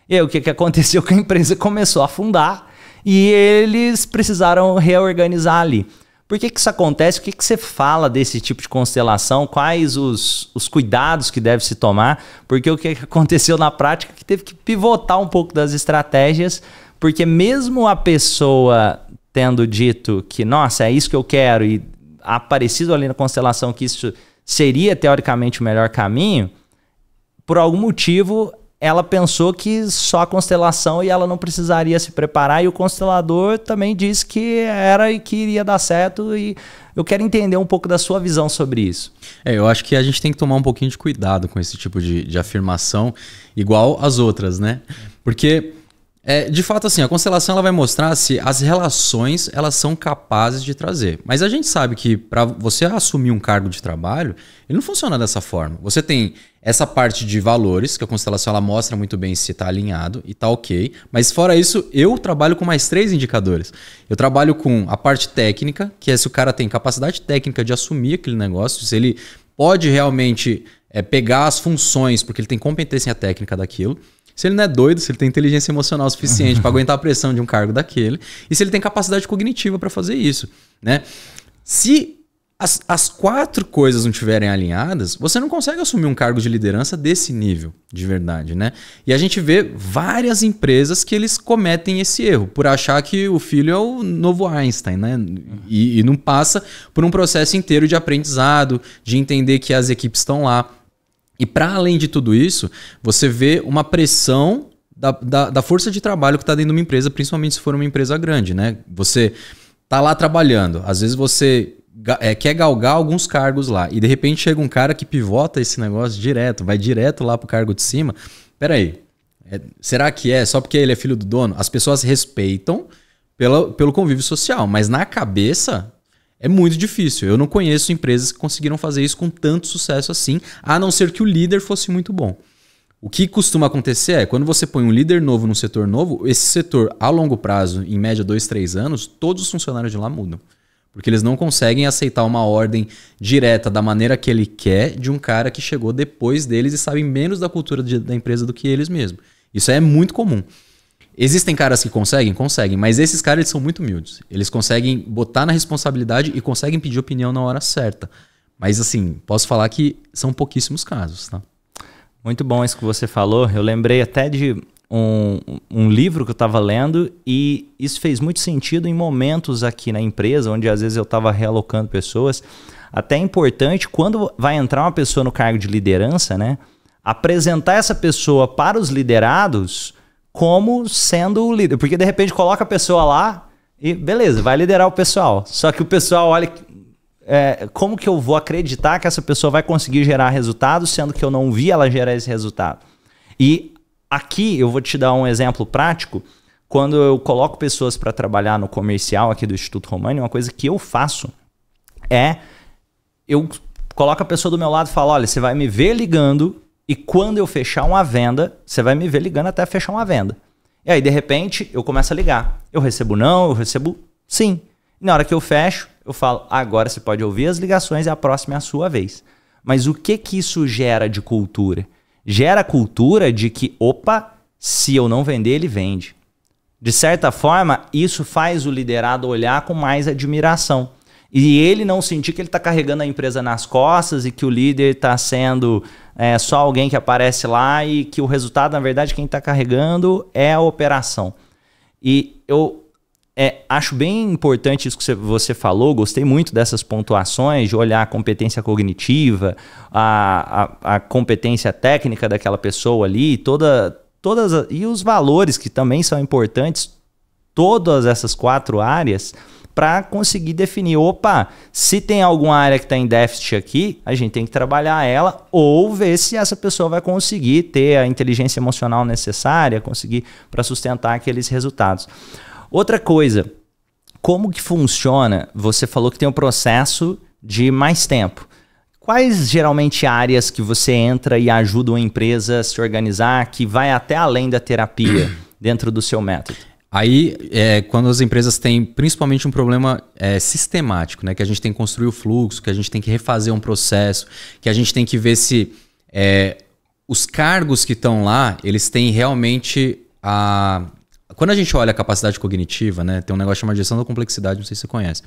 E aí, o que, que aconteceu? [laughs] Que a empresa começou a afundar e eles precisaram reorganizar ali. Por que, que isso acontece? O que, que você fala desse tipo de constelação? Quais os, os cuidados que deve se tomar? Porque o que aconteceu na prática é que teve que pivotar um pouco das estratégias, porque mesmo a pessoa tendo dito que, nossa, é isso que eu quero, e aparecido ali na constelação que isso seria teoricamente o melhor caminho, por algum motivo ela pensou que só a constelação e ela não precisaria se preparar. E o constelador também disse que era e que iria dar certo. E eu quero entender um pouco da sua visão sobre isso. É, eu acho que a gente tem que tomar um pouquinho de cuidado com esse tipo de, de afirmação, igual as outras, né? Porque. É, de fato, assim, a constelação ela vai mostrar se as relações elas são capazes de trazer. Mas a gente sabe que para você assumir um cargo de trabalho, ele não funciona dessa forma. Você tem essa parte de valores, que a constelação ela mostra muito bem se está alinhado e está ok. Mas fora isso, eu trabalho com mais três indicadores. Eu trabalho com a parte técnica, que é se o cara tem capacidade técnica de assumir aquele negócio, se ele pode realmente é, pegar as funções, porque ele tem competência técnica daquilo. Se ele não é doido, se ele tem inteligência emocional suficiente para [laughs] aguentar a pressão de um cargo daquele, e se ele tem capacidade cognitiva para fazer isso, né? Se as, as quatro coisas não estiverem alinhadas, você não consegue assumir um cargo de liderança desse nível, de verdade, né? E a gente vê várias empresas que eles cometem esse erro, por achar que o filho é o novo Einstein, né? E, e não passa por um processo inteiro de aprendizado, de entender que as equipes estão lá. E para além de tudo isso, você vê uma pressão da, da, da força de trabalho que está dentro de uma empresa, principalmente se for uma empresa grande, né? Você tá lá trabalhando, às vezes você é, quer galgar alguns cargos lá. E de repente chega um cara que pivota esse negócio direto, vai direto lá pro cargo de cima. pera é, será que é só porque ele é filho do dono? As pessoas respeitam pelo pelo convívio social, mas na cabeça é muito difícil. Eu não conheço empresas que conseguiram fazer isso com tanto sucesso assim, a não ser que o líder fosse muito bom. O que costuma acontecer é, quando você põe um líder novo num setor novo, esse setor, a longo prazo, em média dois três anos, todos os funcionários de lá mudam. Porque eles não conseguem aceitar uma ordem direta da maneira que ele quer de um cara que chegou depois deles e sabe menos da cultura de, da empresa do que eles mesmos. Isso é muito comum. Existem caras que conseguem? Conseguem, mas esses caras eles são muito humildes. Eles conseguem botar na responsabilidade e conseguem pedir opinião na hora certa. Mas assim, posso falar que são pouquíssimos casos, tá? Muito bom isso que você falou. Eu lembrei até de um, um livro que eu estava lendo e isso fez muito sentido em momentos aqui na empresa, onde às vezes eu estava realocando pessoas. Até é importante, quando vai entrar uma pessoa no cargo de liderança, né? Apresentar essa pessoa para os liderados como sendo o líder. Porque de repente coloca a pessoa lá e beleza, vai liderar o pessoal. Só que o pessoal olha. É, como que eu vou acreditar que essa pessoa vai conseguir gerar resultado, sendo que eu não vi ela gerar esse resultado? E Aqui eu vou te dar um exemplo prático. Quando eu coloco pessoas para trabalhar no comercial aqui do Instituto Romani, uma coisa que eu faço é eu coloco a pessoa do meu lado e falo: olha, você vai me ver ligando e quando eu fechar uma venda, você vai me ver ligando até fechar uma venda. E aí, de repente, eu começo a ligar. Eu recebo não, eu recebo sim. E na hora que eu fecho, eu falo: agora você pode ouvir as ligações e é a próxima é a sua vez. Mas o que que isso gera de cultura? gera a cultura de que, opa, se eu não vender, ele vende. De certa forma, isso faz o liderado olhar com mais admiração. E ele não sentir que ele está carregando a empresa nas costas e que o líder está sendo é, só alguém que aparece lá e que o resultado, na verdade, quem está carregando é a operação. E eu é, acho bem importante isso que você falou, gostei muito dessas pontuações, de olhar a competência cognitiva, a, a, a competência técnica daquela pessoa ali, toda, todas e os valores que também são importantes, todas essas quatro áreas para conseguir definir, opa, se tem alguma área que está em déficit aqui, a gente tem que trabalhar ela ou ver se essa pessoa vai conseguir ter a inteligência emocional necessária, conseguir para sustentar aqueles resultados. Outra coisa, como que funciona? Você falou que tem um processo de mais tempo. Quais geralmente áreas que você entra e ajuda uma empresa a se organizar que vai até além da terapia [clears throat] dentro do seu método? Aí, é, quando as empresas têm principalmente um problema é, sistemático, né? Que a gente tem que construir o fluxo, que a gente tem que refazer um processo, que a gente tem que ver se é, os cargos que estão lá, eles têm realmente a, quando a gente olha a capacidade cognitiva, né, tem um negócio chamado gestão da complexidade, não sei se você conhece.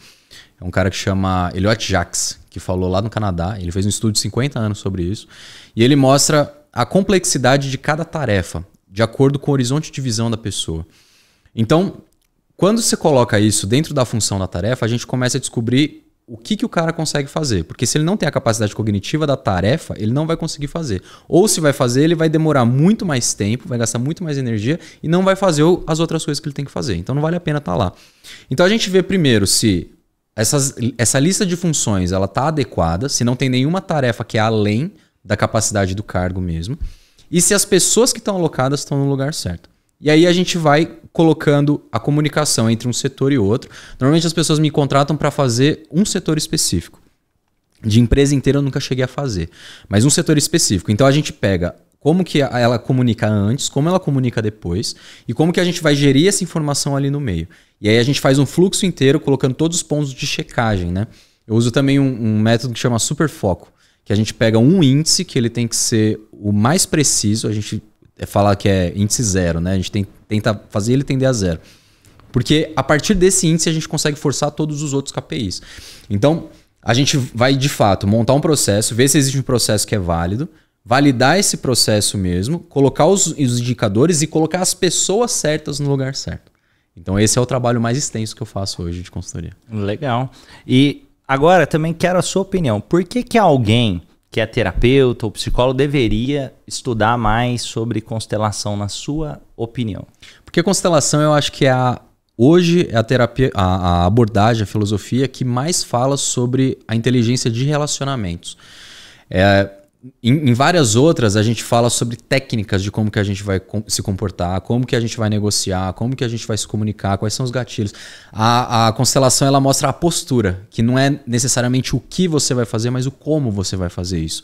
É um cara que chama Elliot Jacques, que falou lá no Canadá, ele fez um estudo de 50 anos sobre isso, e ele mostra a complexidade de cada tarefa, de acordo com o horizonte de visão da pessoa. Então, quando você coloca isso dentro da função da tarefa, a gente começa a descobrir o que, que o cara consegue fazer. Porque se ele não tem a capacidade cognitiva da tarefa, ele não vai conseguir fazer. Ou se vai fazer, ele vai demorar muito mais tempo, vai gastar muito mais energia e não vai fazer as outras coisas que ele tem que fazer. Então não vale a pena estar tá lá. Então a gente vê primeiro se essas, essa lista de funções ela está adequada, se não tem nenhuma tarefa que é além da capacidade do cargo mesmo, e se as pessoas que estão alocadas estão no lugar certo. E aí a gente vai colocando a comunicação entre um setor e outro. Normalmente as pessoas me contratam para fazer um setor específico. De empresa inteira eu nunca cheguei a fazer, mas um setor específico. Então a gente pega como que ela comunica antes, como ela comunica depois e como que a gente vai gerir essa informação ali no meio. E aí a gente faz um fluxo inteiro colocando todos os pontos de checagem, né? Eu uso também um, um método que chama superfoco, que a gente pega um índice que ele tem que ser o mais preciso, a gente é falar que é índice zero, né? A gente tem, tenta fazer ele tender a zero. Porque a partir desse índice a gente consegue forçar todos os outros KPIs. Então, a gente vai de fato montar um processo, ver se existe um processo que é válido, validar esse processo mesmo, colocar os, os indicadores e colocar as pessoas certas no lugar certo. Então, esse é o trabalho mais extenso que eu faço hoje de consultoria. Legal. E agora também quero a sua opinião. Por que, que alguém que é terapeuta ou psicólogo deveria estudar mais sobre constelação, na sua opinião? Porque constelação eu acho que é a, hoje é a terapia, a, a abordagem, a filosofia que mais fala sobre a inteligência de relacionamentos. É, em, em, várias outras a gente fala sobre técnicas de como que a gente vai com, se comportar, como que a gente vai negociar, como que a gente vai se comunicar, quais são os gatilhos. A, a constelação ela mostra a postura, que não é necessariamente o que você vai fazer, mas o como você vai fazer isso.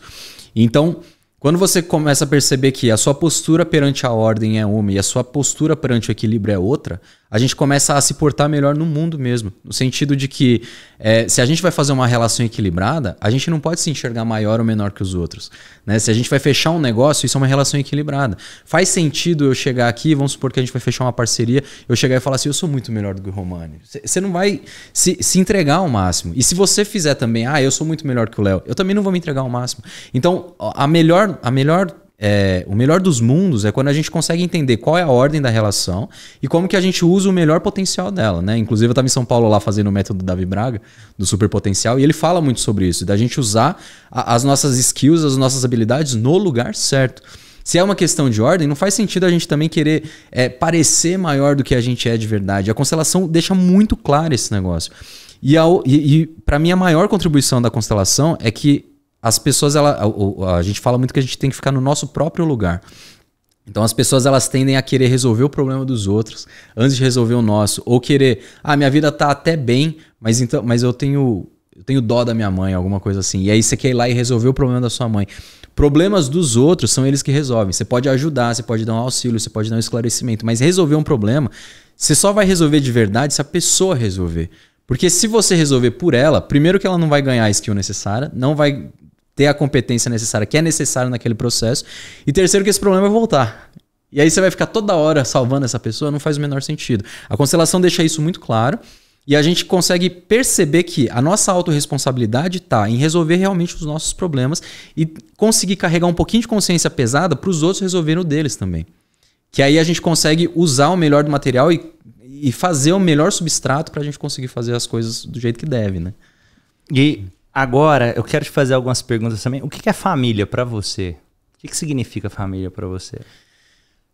Então, quando você começa a perceber que a sua postura perante a ordem é uma e a sua postura perante o equilíbrio é outra, a gente começa a se portar melhor no mundo mesmo. No sentido de que é, se a gente vai fazer uma relação equilibrada, a gente não pode se enxergar maior ou menor que os outros. Né? Se a gente vai fechar um negócio, isso é uma relação equilibrada. Faz sentido eu chegar aqui, vamos supor que a gente vai fechar uma parceria, eu chegar e falar assim, eu sou muito melhor do que o Romani. Você não vai se, se entregar ao máximo. E se você fizer também, ah, eu sou muito melhor que o Léo, eu também não vou me entregar ao máximo. Então, a melhor, a melhor é, o melhor dos mundos é quando a gente consegue entender qual é a ordem da relação e como que a gente usa o melhor potencial dela, né? Inclusive eu estava em São Paulo lá fazendo o método Davi Braga, do superpotencial, e ele fala muito sobre isso, da gente usar a, as nossas skills, as nossas habilidades no lugar certo. Se é uma questão de ordem, não faz sentido a gente também querer é, parecer maior do que a gente é de verdade. A constelação deixa muito claro esse negócio. E, e, e para mim, a maior contribuição da constelação é que as pessoas, ela, a, a gente fala muito que a gente tem que ficar no nosso próprio lugar. Então as pessoas elas tendem a querer resolver o problema dos outros antes de resolver o nosso, ou querer, ah, minha vida tá até bem, mas então, mas eu tenho eu tenho dó da minha mãe, alguma coisa assim. E aí você quer ir lá e resolver o problema da sua mãe. Problemas dos outros são eles que resolvem. Você pode ajudar, você pode dar um auxílio, você pode dar um esclarecimento, mas resolver um problema, você só vai resolver de verdade se a pessoa resolver. Porque se você resolver por ela, primeiro que ela não vai ganhar a skill necessária, não vai ter a competência necessária, que é necessário naquele processo. E terceiro, que esse problema vai voltar. E aí você vai ficar toda hora salvando essa pessoa, não faz o menor sentido. A constelação deixa isso muito claro. E a gente consegue perceber que a nossa autorresponsabilidade está em resolver realmente os nossos problemas e conseguir carregar um pouquinho de consciência pesada para os outros resolverem o deles também. Que aí a gente consegue usar o melhor do material e, e fazer o melhor substrato para a gente conseguir fazer as coisas do jeito que deve, né? E Agora, eu quero te fazer algumas perguntas também. O que, é família para você? O que, significa família para você?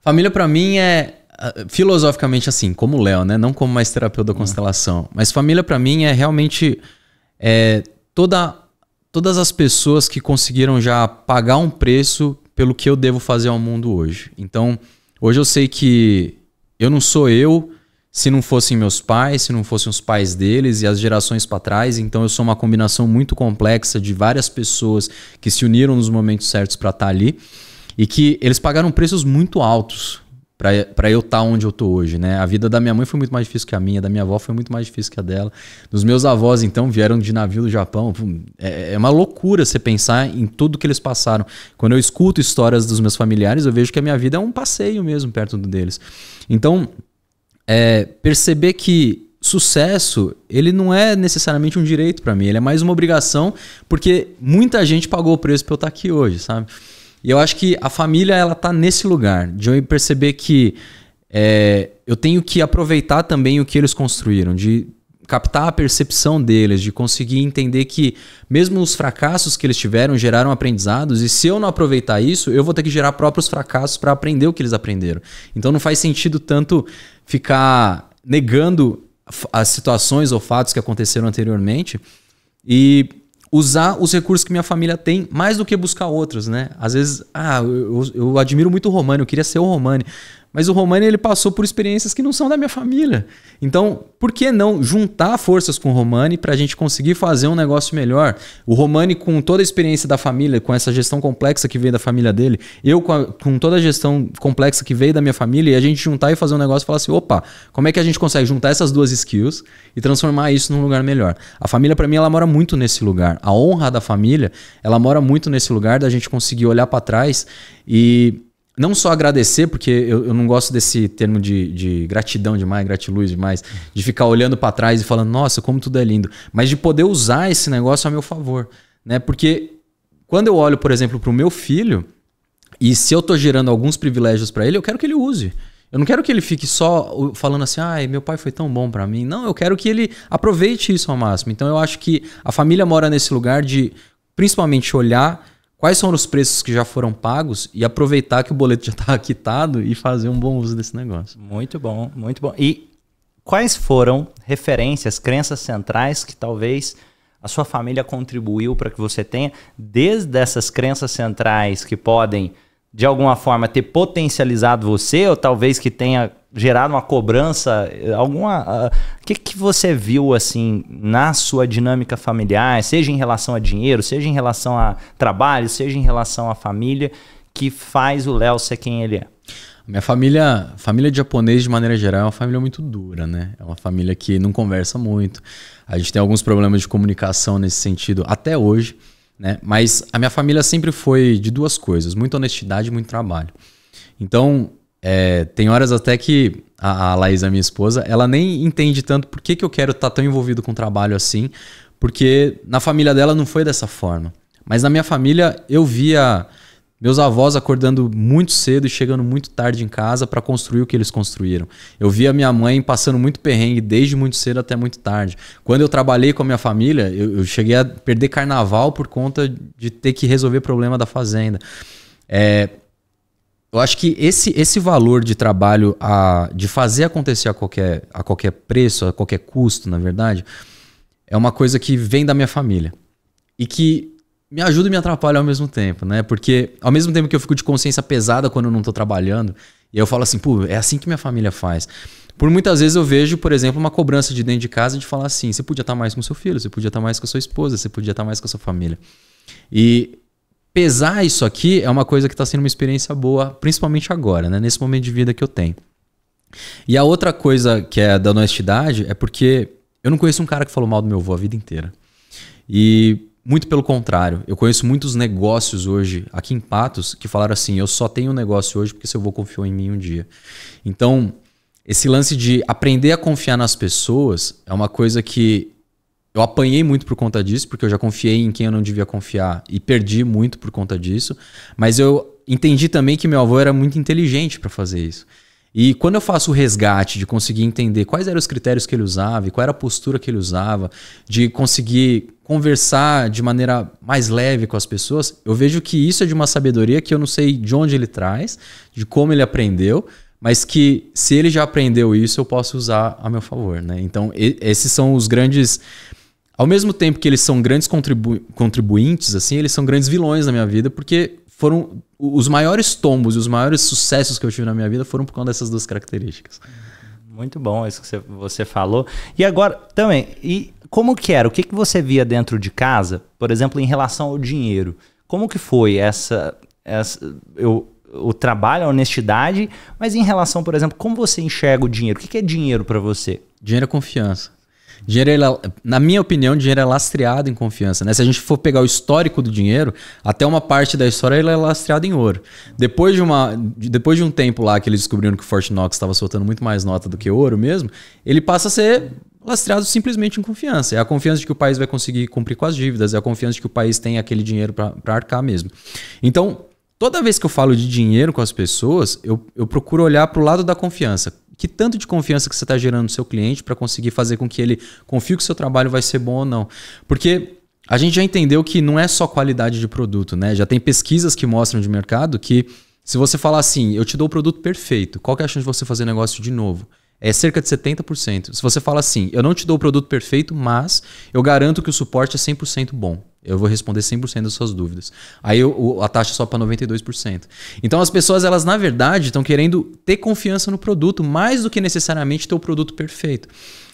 Família para mim é ah, filosoficamente assim, como Léo, né? Não como mais terapeuta da hum. constelação, mas família para mim é realmente é, toda todas as pessoas que conseguiram já pagar um preço pelo que eu devo fazer ao mundo hoje. Então, hoje eu sei que eu não sou eu se não fossem meus pais, se não fossem os pais deles e as gerações para trás. Então eu sou uma combinação muito complexa de várias pessoas que se uniram nos momentos certos para estar tá ali e que eles pagaram preços muito altos para eu estar tá onde eu tô hoje, né? A vida da minha mãe foi muito mais difícil que a minha, da minha avó foi muito mais difícil que a dela. Dos meus avós, então, vieram de navio do Japão. É, é, uma loucura você pensar em tudo que eles passaram. Quando eu escuto histórias dos meus familiares, eu vejo que a minha vida é um passeio mesmo perto deles. Então, é perceber que sucesso, ele não é necessariamente um direito para mim, ele é mais uma obrigação, porque muita gente pagou o preço para eu estar tá aqui hoje, sabe? E eu acho que a família, ela tá nesse lugar, de eu perceber que é, eu tenho que aproveitar também o que eles construíram, de captar a percepção deles, de conseguir entender que mesmo os fracassos que eles tiveram geraram aprendizados e se eu não aproveitar isso, eu vou ter que gerar próprios fracassos para aprender o que eles aprenderam. Então não faz sentido tanto ficar negando as situações ou fatos que aconteceram anteriormente e usar os recursos que minha família tem mais do que buscar outros, né? Às vezes, ah, eu, eu admiro muito o Romani, eu queria ser o Romani. Mas o Romani ele passou por experiências que não são da minha família. Então, por que não juntar forças com o Romani para a gente conseguir fazer um negócio melhor? O Romani, com toda a experiência da família, com essa gestão complexa que veio da família dele, eu com, a, com toda a gestão complexa que veio da minha família, e a gente juntar e fazer um negócio e falar assim: opa, como é que a gente consegue juntar essas duas skills e transformar isso num lugar melhor? A família, para mim, ela mora muito nesse lugar. A honra da família, ela mora muito nesse lugar da gente conseguir olhar para trás e não só agradecer, porque eu, eu não gosto desse termo de, de, gratidão demais, gratiluz demais, de ficar olhando para trás e falando, nossa, como tudo é lindo, mas de poder usar esse negócio a meu favor, né? Porque quando eu olho, por exemplo, para o meu filho, e se eu tô gerando alguns privilégios para ele, eu quero que ele use. Eu não quero que ele fique só falando assim, ai, meu pai foi tão bom para mim. Não, eu quero que ele aproveite isso ao máximo. Então eu acho que a família mora nesse lugar de principalmente olhar quais são os preços que já foram pagos e aproveitar que o boleto já está [laughs] quitado e fazer um bom uso desse negócio. Muito bom, muito bom. E quais foram referências, crenças centrais que talvez a sua família contribuiu para que você tenha, desde essas crenças centrais que podem de alguma forma ter potencializado você ou talvez que tenha gerado uma cobrança, eh, alguma, ah, o uh, que que você viu assim na sua dinâmica familiar, seja em relação a dinheiro, seja em relação a trabalho, seja em relação à família, que faz o Léo ser quem ele é? Minha família, família de japonês de maneira geral, é uma família muito dura, né? É uma família que não conversa muito. A gente tem alguns problemas de comunicação nesse sentido até hoje. Né? Mas a minha família sempre foi de duas coisas: muita honestidade e muito trabalho. Então, é, tem horas até que a, a Laís, a minha esposa, ela nem entende tanto por que, que eu quero estar tá tão envolvido com o trabalho assim, porque na família dela não foi dessa forma. Mas na minha família eu via meus avós acordando muito cedo e chegando muito tarde em casa para construir o que eles construíram. Eu via minha mãe passando muito perrengue desde muito cedo até muito tarde. Quando eu trabalhei com a minha família, eu, eu cheguei a perder carnaval por conta de ter que resolver problema da fazenda. É, eu acho que esse, esse valor de trabalho, a, de fazer acontecer a qualquer, a qualquer preço, a qualquer custo, na verdade, é uma coisa que vem da minha família. E que me ajuda e me atrapalha ao mesmo tempo, né? Porque ao mesmo tempo que eu fico de consciência pesada quando eu não tô trabalhando, e eu falo assim, pô, é assim que minha família faz. Por muitas vezes eu vejo, por exemplo, uma cobrança de dentro de casa de falar assim: você podia estar tá mais com seu filho, você podia estar tá mais com a sua esposa, você podia estar tá mais com a sua família. E pesar isso aqui é uma coisa que está sendo uma experiência boa, principalmente agora, né? nesse momento de vida que eu tenho. E a outra coisa que é da honestidade é porque eu não conheço um cara que falou mal do meu avô a vida inteira. E muito pelo contrário. Eu conheço muitos negócios hoje aqui em Patos que falaram assim: eu só tenho um negócio hoje porque seu avô confiou em mim um dia. Então, esse lance de aprender a confiar nas pessoas é uma coisa que eu apanhei muito por conta disso, porque eu já confiei em quem eu não devia confiar e perdi muito por conta disso. Mas eu entendi também que meu avô era muito inteligente para fazer isso. E quando eu faço o resgate de conseguir entender quais eram os critérios que ele usava e qual era a postura que ele usava, de conseguir conversar de maneira mais leve com as pessoas, eu vejo que isso é de uma sabedoria que eu não sei de onde ele traz, de como ele aprendeu, mas que se ele já aprendeu isso, eu posso usar a meu favor, né? Então, esses são os grandes ao mesmo tempo que eles são grandes contribu contribuintes, assim, eles são grandes vilões na minha vida, porque foram os maiores tombos e os maiores sucessos que eu tive na minha vida foram por conta dessas duas características. Muito bom isso que você falou. E agora, também, e como que era? O que, que você via dentro de casa, por exemplo, em relação ao dinheiro? Como que foi essa... essa eu, o trabalho, a honestidade, mas em relação, por exemplo, como você enxerga o dinheiro? O que, que é dinheiro para você? Dinheiro é confiança. Dinheiro, é na minha opinião, dinheiro é lastreado em confiança. Né? Se a gente for pegar o histórico do dinheiro, até uma parte da história ele é lastreado em ouro. Depois de, uma, depois de um tempo lá que eles descobriram que o Knox estava soltando muito mais nota do que ouro mesmo, ele passa a ser lastreado simplesmente em confiança. É a confiança de que o país vai conseguir cumprir com as dívidas, é a confiança de que o país tem aquele dinheiro para arcar mesmo. Então, toda vez que eu falo de dinheiro com as pessoas, eu, eu procuro olhar para o lado da confiança que tanto de confiança que você está gerando no seu cliente para conseguir fazer com que ele confie que o seu trabalho vai ser bom ou não. Porque a gente já entendeu que não é só qualidade de produto, né? Já tem pesquisas que mostram de mercado que se você falar assim, eu te dou o produto perfeito, qual que é a chance de você fazer negócio de novo? É cerca de 70%. Se você fala assim, eu não te dou o produto perfeito, mas eu garanto que o suporte é 100% bom. Eu vou responder 100% das suas dúvidas. Aí eu, a taxa só para 92%. Então as pessoas, elas na verdade estão querendo ter confiança no produto mais do que necessariamente ter o produto perfeito.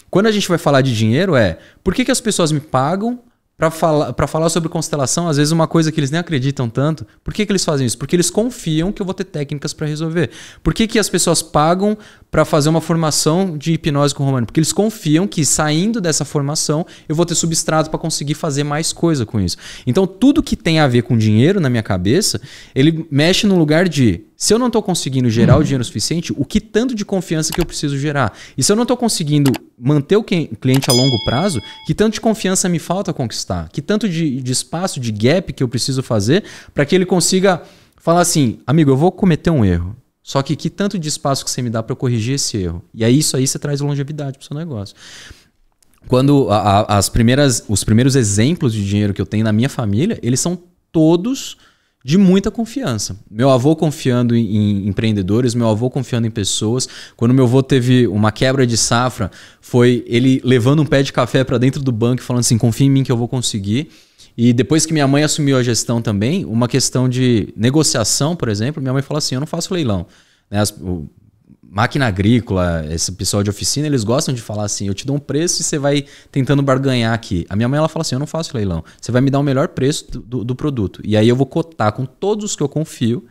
Quando a gente vai falar de dinheiro é, por que, que as pessoas me pagam para falar, falar sobre constelação, às vezes uma coisa que eles nem acreditam tanto. Por que, que eles fazem isso? Porque eles confiam que eu vou ter técnicas para resolver. Por que, que as pessoas pagam para fazer uma formação de hipnose com o Romano, porque eles confiam que saindo dessa formação eu vou ter substrato para conseguir fazer mais coisa com isso. Então tudo que tem a ver com dinheiro na minha cabeça, ele mexe no lugar de se eu não estou conseguindo gerar o uhum. dinheiro suficiente, o que tanto de confiança que eu preciso gerar? E se eu não estou conseguindo manter o cliente a longo prazo, que tanto de confiança me falta conquistar? Que tanto de, de espaço, de gap que eu preciso fazer para que ele consiga falar assim: amigo, eu vou cometer um erro. Só que que tanto de espaço que você me dá para corrigir esse erro? E aí isso aí você traz longevidade para o seu negócio. Quando a, a, as primeiras, os primeiros exemplos de dinheiro que eu tenho na minha família, eles são todos de muita confiança. Meu avô confiando em, em empreendedores, meu avô confiando em pessoas. Quando meu avô teve uma quebra de safra, foi ele levando um pé de café para dentro do banco e falando assim: confia em mim que eu vou conseguir. E depois que minha mãe assumiu a gestão também, uma questão de negociação, por exemplo, minha mãe fala assim: eu não faço leilão. Né? As, o, máquina agrícola, esse pessoal de oficina, eles gostam de falar assim: eu te dou um preço e você vai tentando barganhar aqui. A minha mãe ela fala assim: eu não faço leilão. Você vai me dar o melhor preço do, do, do produto. E aí eu vou cotar com todos os que eu confio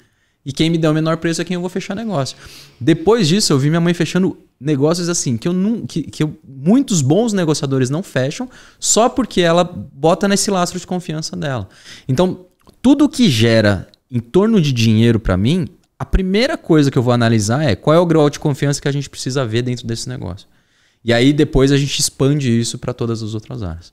e quem me der o menor preço é quem eu vou fechar negócio. Depois disso, eu vi minha mãe fechando negócios assim, que eu não. Que, que eu, muitos bons negociadores não fecham, só porque ela bota nesse lastro de confiança dela. Então, tudo que gera em torno de dinheiro para mim, a primeira coisa que eu vou analisar é qual é o grau de confiança que a gente precisa ver dentro desse negócio. E aí depois a gente expande isso para todas as outras áreas.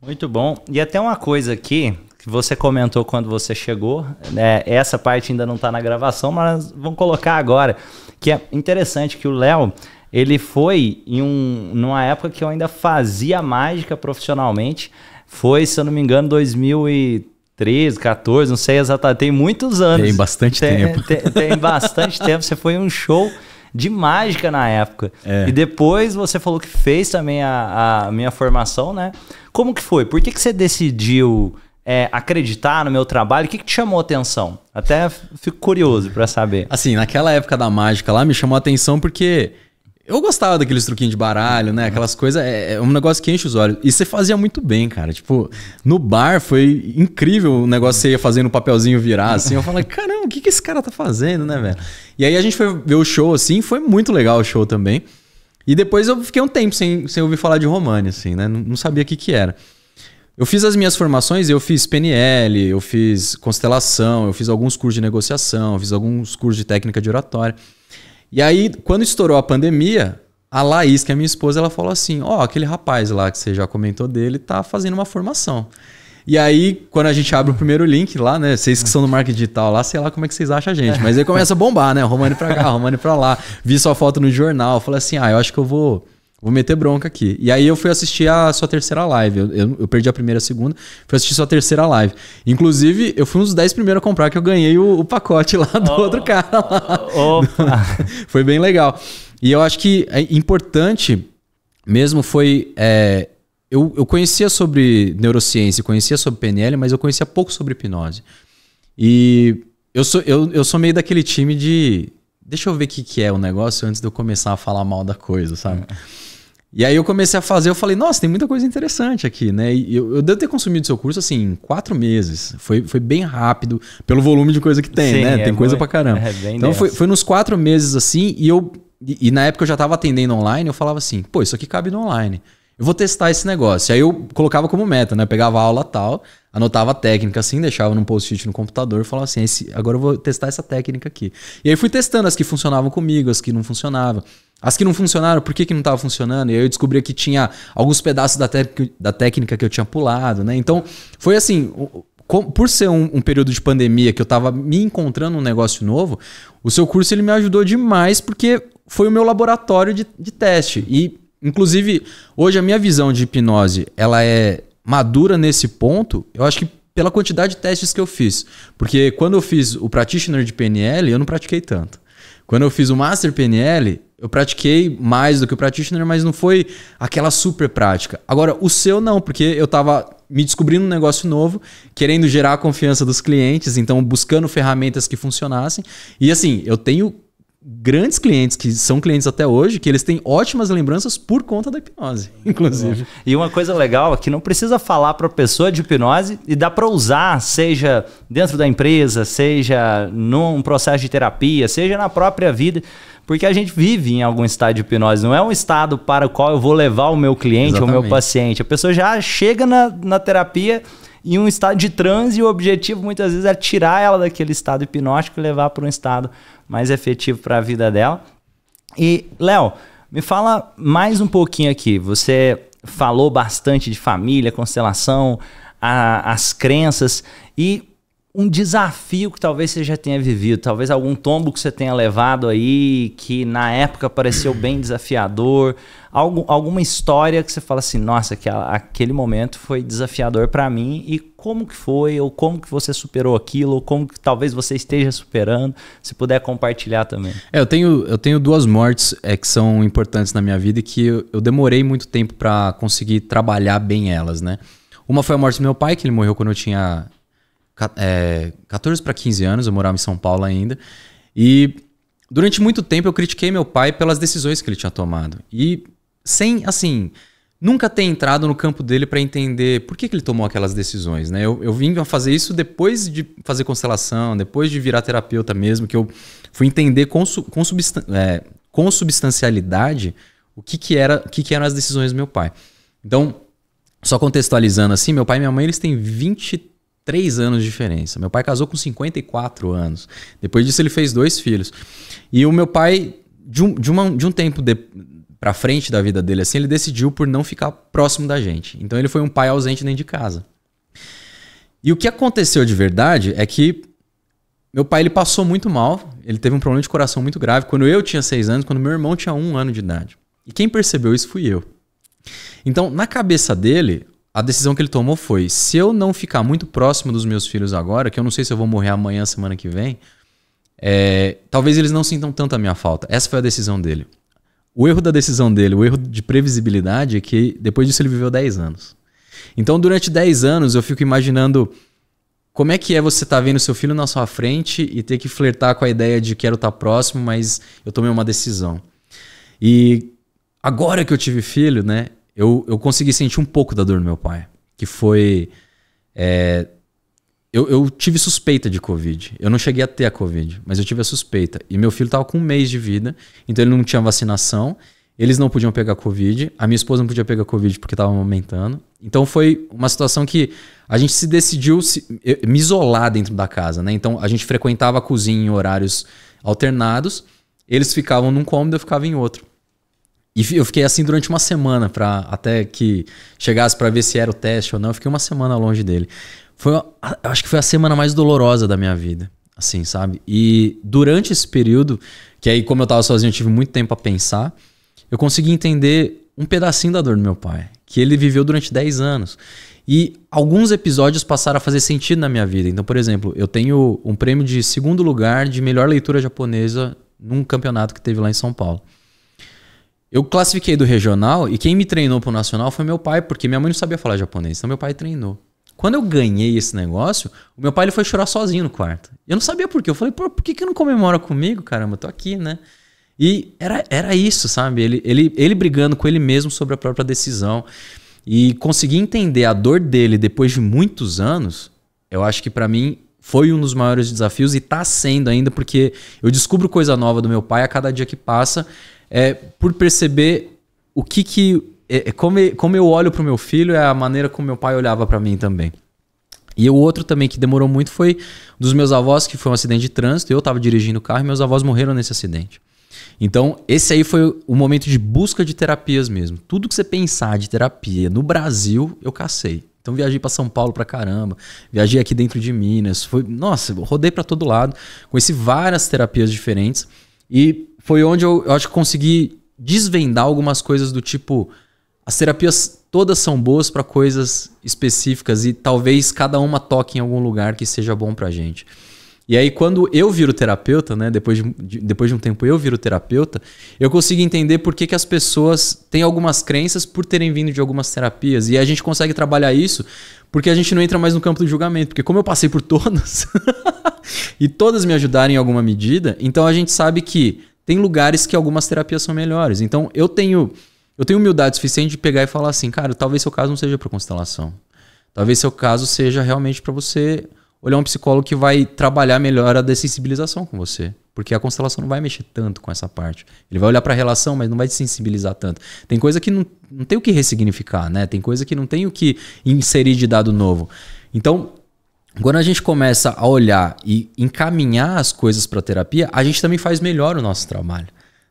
Muito bom. E até uma coisa aqui que você comentou quando você chegou, né? Essa parte ainda não está na gravação, mas vamos colocar agora, que é interessante que o Léo ele foi em um, numa época que eu ainda fazia mágica profissionalmente. Foi, se eu não me engano, 2013, 14, não sei exatamente. Tem muitos anos. Tem bastante tem, tempo. Tem, tem bastante [laughs] tempo. Você foi em um show de mágica na época. É. E depois você falou que fez também a, a minha formação, né? Como que foi? Por que, que você decidiu é, acreditar no meu trabalho? O que, que te chamou a atenção? Até fico curioso para saber. Assim, naquela época da mágica lá, me chamou a atenção porque eu gostava daqueles truquinhos de baralho, né? Aquelas coisas. É, é, um negócio que enche os olhos. E você fazia muito bem, cara. Tipo, no bar foi incrível o negócio que você ia fazendo o um papelzinho virar, assim. Eu falei, caramba, o que, que esse cara tá fazendo, né, velho? E aí a gente foi ver o show, assim. Foi muito legal o show também. E depois eu fiquei um tempo sem, sem ouvir falar de Romani, assim, né? Não, não sabia o que, que era. Eu fiz as minhas formações, eu fiz PNL, eu fiz constelação, eu fiz alguns cursos de negociação, eu fiz alguns cursos de técnica de oratória. E aí, quando estourou a pandemia, a Laís, que é minha esposa, ela falou assim: "Ó, oh, aquele rapaz lá que você já comentou dele tá fazendo uma formação". E aí, quando a gente abre o primeiro link lá, né? Vocês que são do marketing digital lá, sei lá como é que vocês acham a gente. Mas aí começa a bombar, né? Romani pra cá, Romani pra lá. Vi sua foto no jornal. Falei assim: ah, eu acho que eu vou Vou meter bronca aqui. E aí eu fui assistir a sua terceira live. Eu, eu, eu perdi a primeira e a segunda. Fui assistir sua terceira live. Inclusive, eu fui um dos 10 primeiros a comprar que eu ganhei o, o pacote lá do oh, outro cara. Lá. Oh, opa. [laughs] foi bem legal. E eu acho que é importante mesmo foi... É, eu, eu conhecia sobre neurociência, conhecia sobre PNL, mas eu conhecia pouco sobre hipnose. E eu sou, eu, eu sou meio daquele time de deixa eu ver o que, que é o negócio antes de eu começar a falar mal da coisa, sabe? É. E aí eu comecei a fazer, eu falei, nossa, tem muita coisa interessante aqui, né? E eu, eu devo ter consumido seu curso, assim, em quatro meses. Foi, foi bem rápido, pelo volume de coisa que tem, Sim, né? É tem coisa muito, pra caramba. É então foi, foi nos quatro meses, assim, e eu... E, e na época eu já tava atendendo online, eu falava assim, pô, isso aqui cabe no online. Eu vou testar esse negócio. E aí eu colocava como meta, né? Eu pegava a aula tal, anotava a técnica assim, deixava num post-it no computador e falava assim, agora eu vou testar essa técnica aqui. E aí fui testando as que funcionavam comigo, as que não funcionavam. As que não funcionaram, por que, que não estava funcionando? E aí eu descobri que tinha alguns pedaços da, da técnica que eu tinha pulado, né? Então, foi assim, por ser um, um, período de pandemia que eu estava me encontrando um negócio novo, o seu curso ele me ajudou demais porque foi o meu laboratório de, de teste. E, inclusive, hoje a minha visão de hipnose ela é madura nesse ponto, eu acho que pela quantidade de testes que eu fiz. Porque quando eu fiz o practitioner de PNL, eu não pratiquei tanto. Quando eu fiz o Master PNL, eu pratiquei mais do que o practitioner, mas não foi aquela super prática. Agora, o seu não, porque eu estava me descobrindo um negócio novo, querendo gerar a confiança dos clientes, então buscando ferramentas que funcionassem. E assim, eu tenho grandes clientes que são clientes até hoje, que eles têm ótimas lembranças por conta da hipnose, [laughs] inclusive. E uma coisa legal é que não precisa falar para a pessoa de hipnose e dá para usar, seja dentro da empresa, seja num processo de terapia, seja na própria vida, porque a gente vive em algum estado de hipnose, não é um estado para o qual eu vou levar o meu cliente ou o meu paciente. A pessoa já chega na, na terapia em um estado de transe e o objetivo muitas vezes é tirar ela daquele estado hipnótico e levar para um estado mais efetivo para a vida dela. E, Léo, me fala mais um pouquinho aqui. Você falou bastante de família, constelação, a, as crenças e um desafio que talvez você já tenha vivido, talvez algum tombo que você tenha levado aí, que na época pareceu bem desafiador, algum, alguma história que você fala assim, nossa, que a, aquele momento foi desafiador para mim e como que foi, ou como que você superou aquilo, ou como que talvez você esteja superando, se puder compartilhar também. É, eu tenho, eu tenho duas mortes é, que são importantes na minha vida e que eu, eu demorei muito tempo para conseguir trabalhar bem elas, né? Uma foi a morte do meu pai, que ele morreu quando eu tinha é, 14 para 15 anos, eu morava em São Paulo ainda. E durante muito tempo eu critiquei meu pai pelas decisões que ele tinha tomado. E sem, assim, nunca ter entrado no campo dele para entender por que, que ele tomou aquelas decisões, né? Eu, eu vim a fazer isso depois de fazer constelação, depois de virar terapeuta mesmo, que eu fui entender com, com, substan é, com substancialidade o que, que, era, o que, que eram as decisões do meu pai. Então, só contextualizando assim, meu pai e minha mãe eles têm 23 três anos de diferença. Meu pai casou com 54 anos. Depois disso, ele fez dois filhos. E o meu pai, de um, de uma, de um tempo de, pra frente da vida dele, assim, ele decidiu por não ficar próximo da gente. Então, ele foi um pai ausente dentro de casa. E o que aconteceu de verdade é que meu pai ele passou muito mal, ele teve um problema de coração muito grave quando eu tinha seis anos, quando meu irmão tinha um ano de idade. E quem percebeu isso fui eu. Então, na cabeça dele, a decisão que ele tomou foi: se eu não ficar muito próximo dos meus filhos agora, que eu não sei se eu vou morrer amanhã, semana que vem, é, talvez eles não sintam tanto a minha falta. Essa foi a decisão dele. O erro da decisão dele, o erro de previsibilidade, é que depois disso ele viveu 10 anos. Então, durante 10 anos, eu fico imaginando como é que é você estar tá vendo seu filho na sua frente e ter que flertar com a ideia de quero estar tá próximo, mas eu tomei uma decisão. E agora que eu tive filho, né? eu, eu consegui sentir um pouco da dor do meu pai. Que foi. É, eu, eu, tive suspeita de Covid. Eu não cheguei a ter a Covid, mas eu tive a suspeita. E meu filho estava com um mês de vida, então ele não tinha vacinação. Eles não podiam pegar Covid. A minha esposa não podia pegar Covid porque estava aumentando. Então foi uma situação que a gente se decidiu se, me isolar dentro da casa, né? Então a gente frequentava a cozinha em horários alternados. Eles ficavam num cômodo, eu ficava em outro. E eu fiquei assim durante uma semana, para até que chegasse para ver se era o teste ou não. Eu fiquei uma semana longe dele. Foi, eu acho que foi a semana mais dolorosa da minha vida, assim, sabe? E durante esse período, que aí como eu tava sozinho, eu tive muito tempo a pensar, eu consegui entender um pedacinho da dor do meu pai, que ele viveu durante 10 anos. E alguns episódios passaram a fazer sentido na minha vida. Então, por exemplo, eu tenho um prêmio de segundo lugar de melhor leitura japonesa num campeonato que teve lá em São Paulo. Eu classifiquei do regional e quem me treinou pro nacional foi meu pai, porque minha mãe não sabia falar japonês, então meu pai treinou. Quando eu ganhei esse negócio, o meu pai ele foi chorar sozinho no quarto. Eu não sabia por quê. Eu falei, pô, por que, que não comemora comigo? Caramba, eu tô aqui, né? E era, era isso, sabe? Ele, ele, ele brigando com ele mesmo sobre a própria decisão. E conseguir entender a dor dele depois de muitos anos, eu acho que para mim foi um dos maiores desafios e tá sendo ainda, porque eu descubro coisa nova do meu pai a cada dia que passa é por perceber o que que. É, é como, como eu olho pro meu filho, é a maneira como meu pai olhava para mim também. E o outro também que demorou muito foi dos meus avós, que foi um acidente de trânsito. Eu estava dirigindo o carro e meus avós morreram nesse acidente. Então, esse aí foi o momento de busca de terapias mesmo. Tudo que você pensar de terapia no Brasil, eu cacei. Então, viajei para São Paulo pra caramba, viajei aqui dentro de Minas. Foi, nossa, rodei para todo lado, conheci várias terapias diferentes. E foi onde eu, eu acho que consegui desvendar algumas coisas do tipo as terapias todas são boas para coisas específicas e talvez cada uma toque em algum lugar que seja bom pra gente. E aí quando eu viro terapeuta, né, depois de, depois de um tempo eu viro terapeuta, eu consigo entender por que, que as pessoas têm algumas crenças por terem vindo de algumas terapias e a gente consegue trabalhar isso porque a gente não entra mais no campo do julgamento, porque como eu passei por todas [laughs] e todas me ajudaram em alguma medida, então a gente sabe que tem lugares que algumas terapias são melhores. Então, eu tenho eu tenho humildade suficiente de pegar e falar assim, cara, talvez seu caso não seja para constelação. Talvez seu caso seja realmente para você olhar um psicólogo que vai trabalhar melhor a dessensibilização com você. Porque a constelação não vai mexer tanto com essa parte. Ele vai olhar para a relação, mas não vai sensibilizar tanto. Tem coisa que não, não tem o que ressignificar, né? Tem coisa que não tem o que inserir de dado novo. Então, quando a gente começa a olhar e encaminhar as coisas para terapia, a gente também faz melhor o nosso trabalho.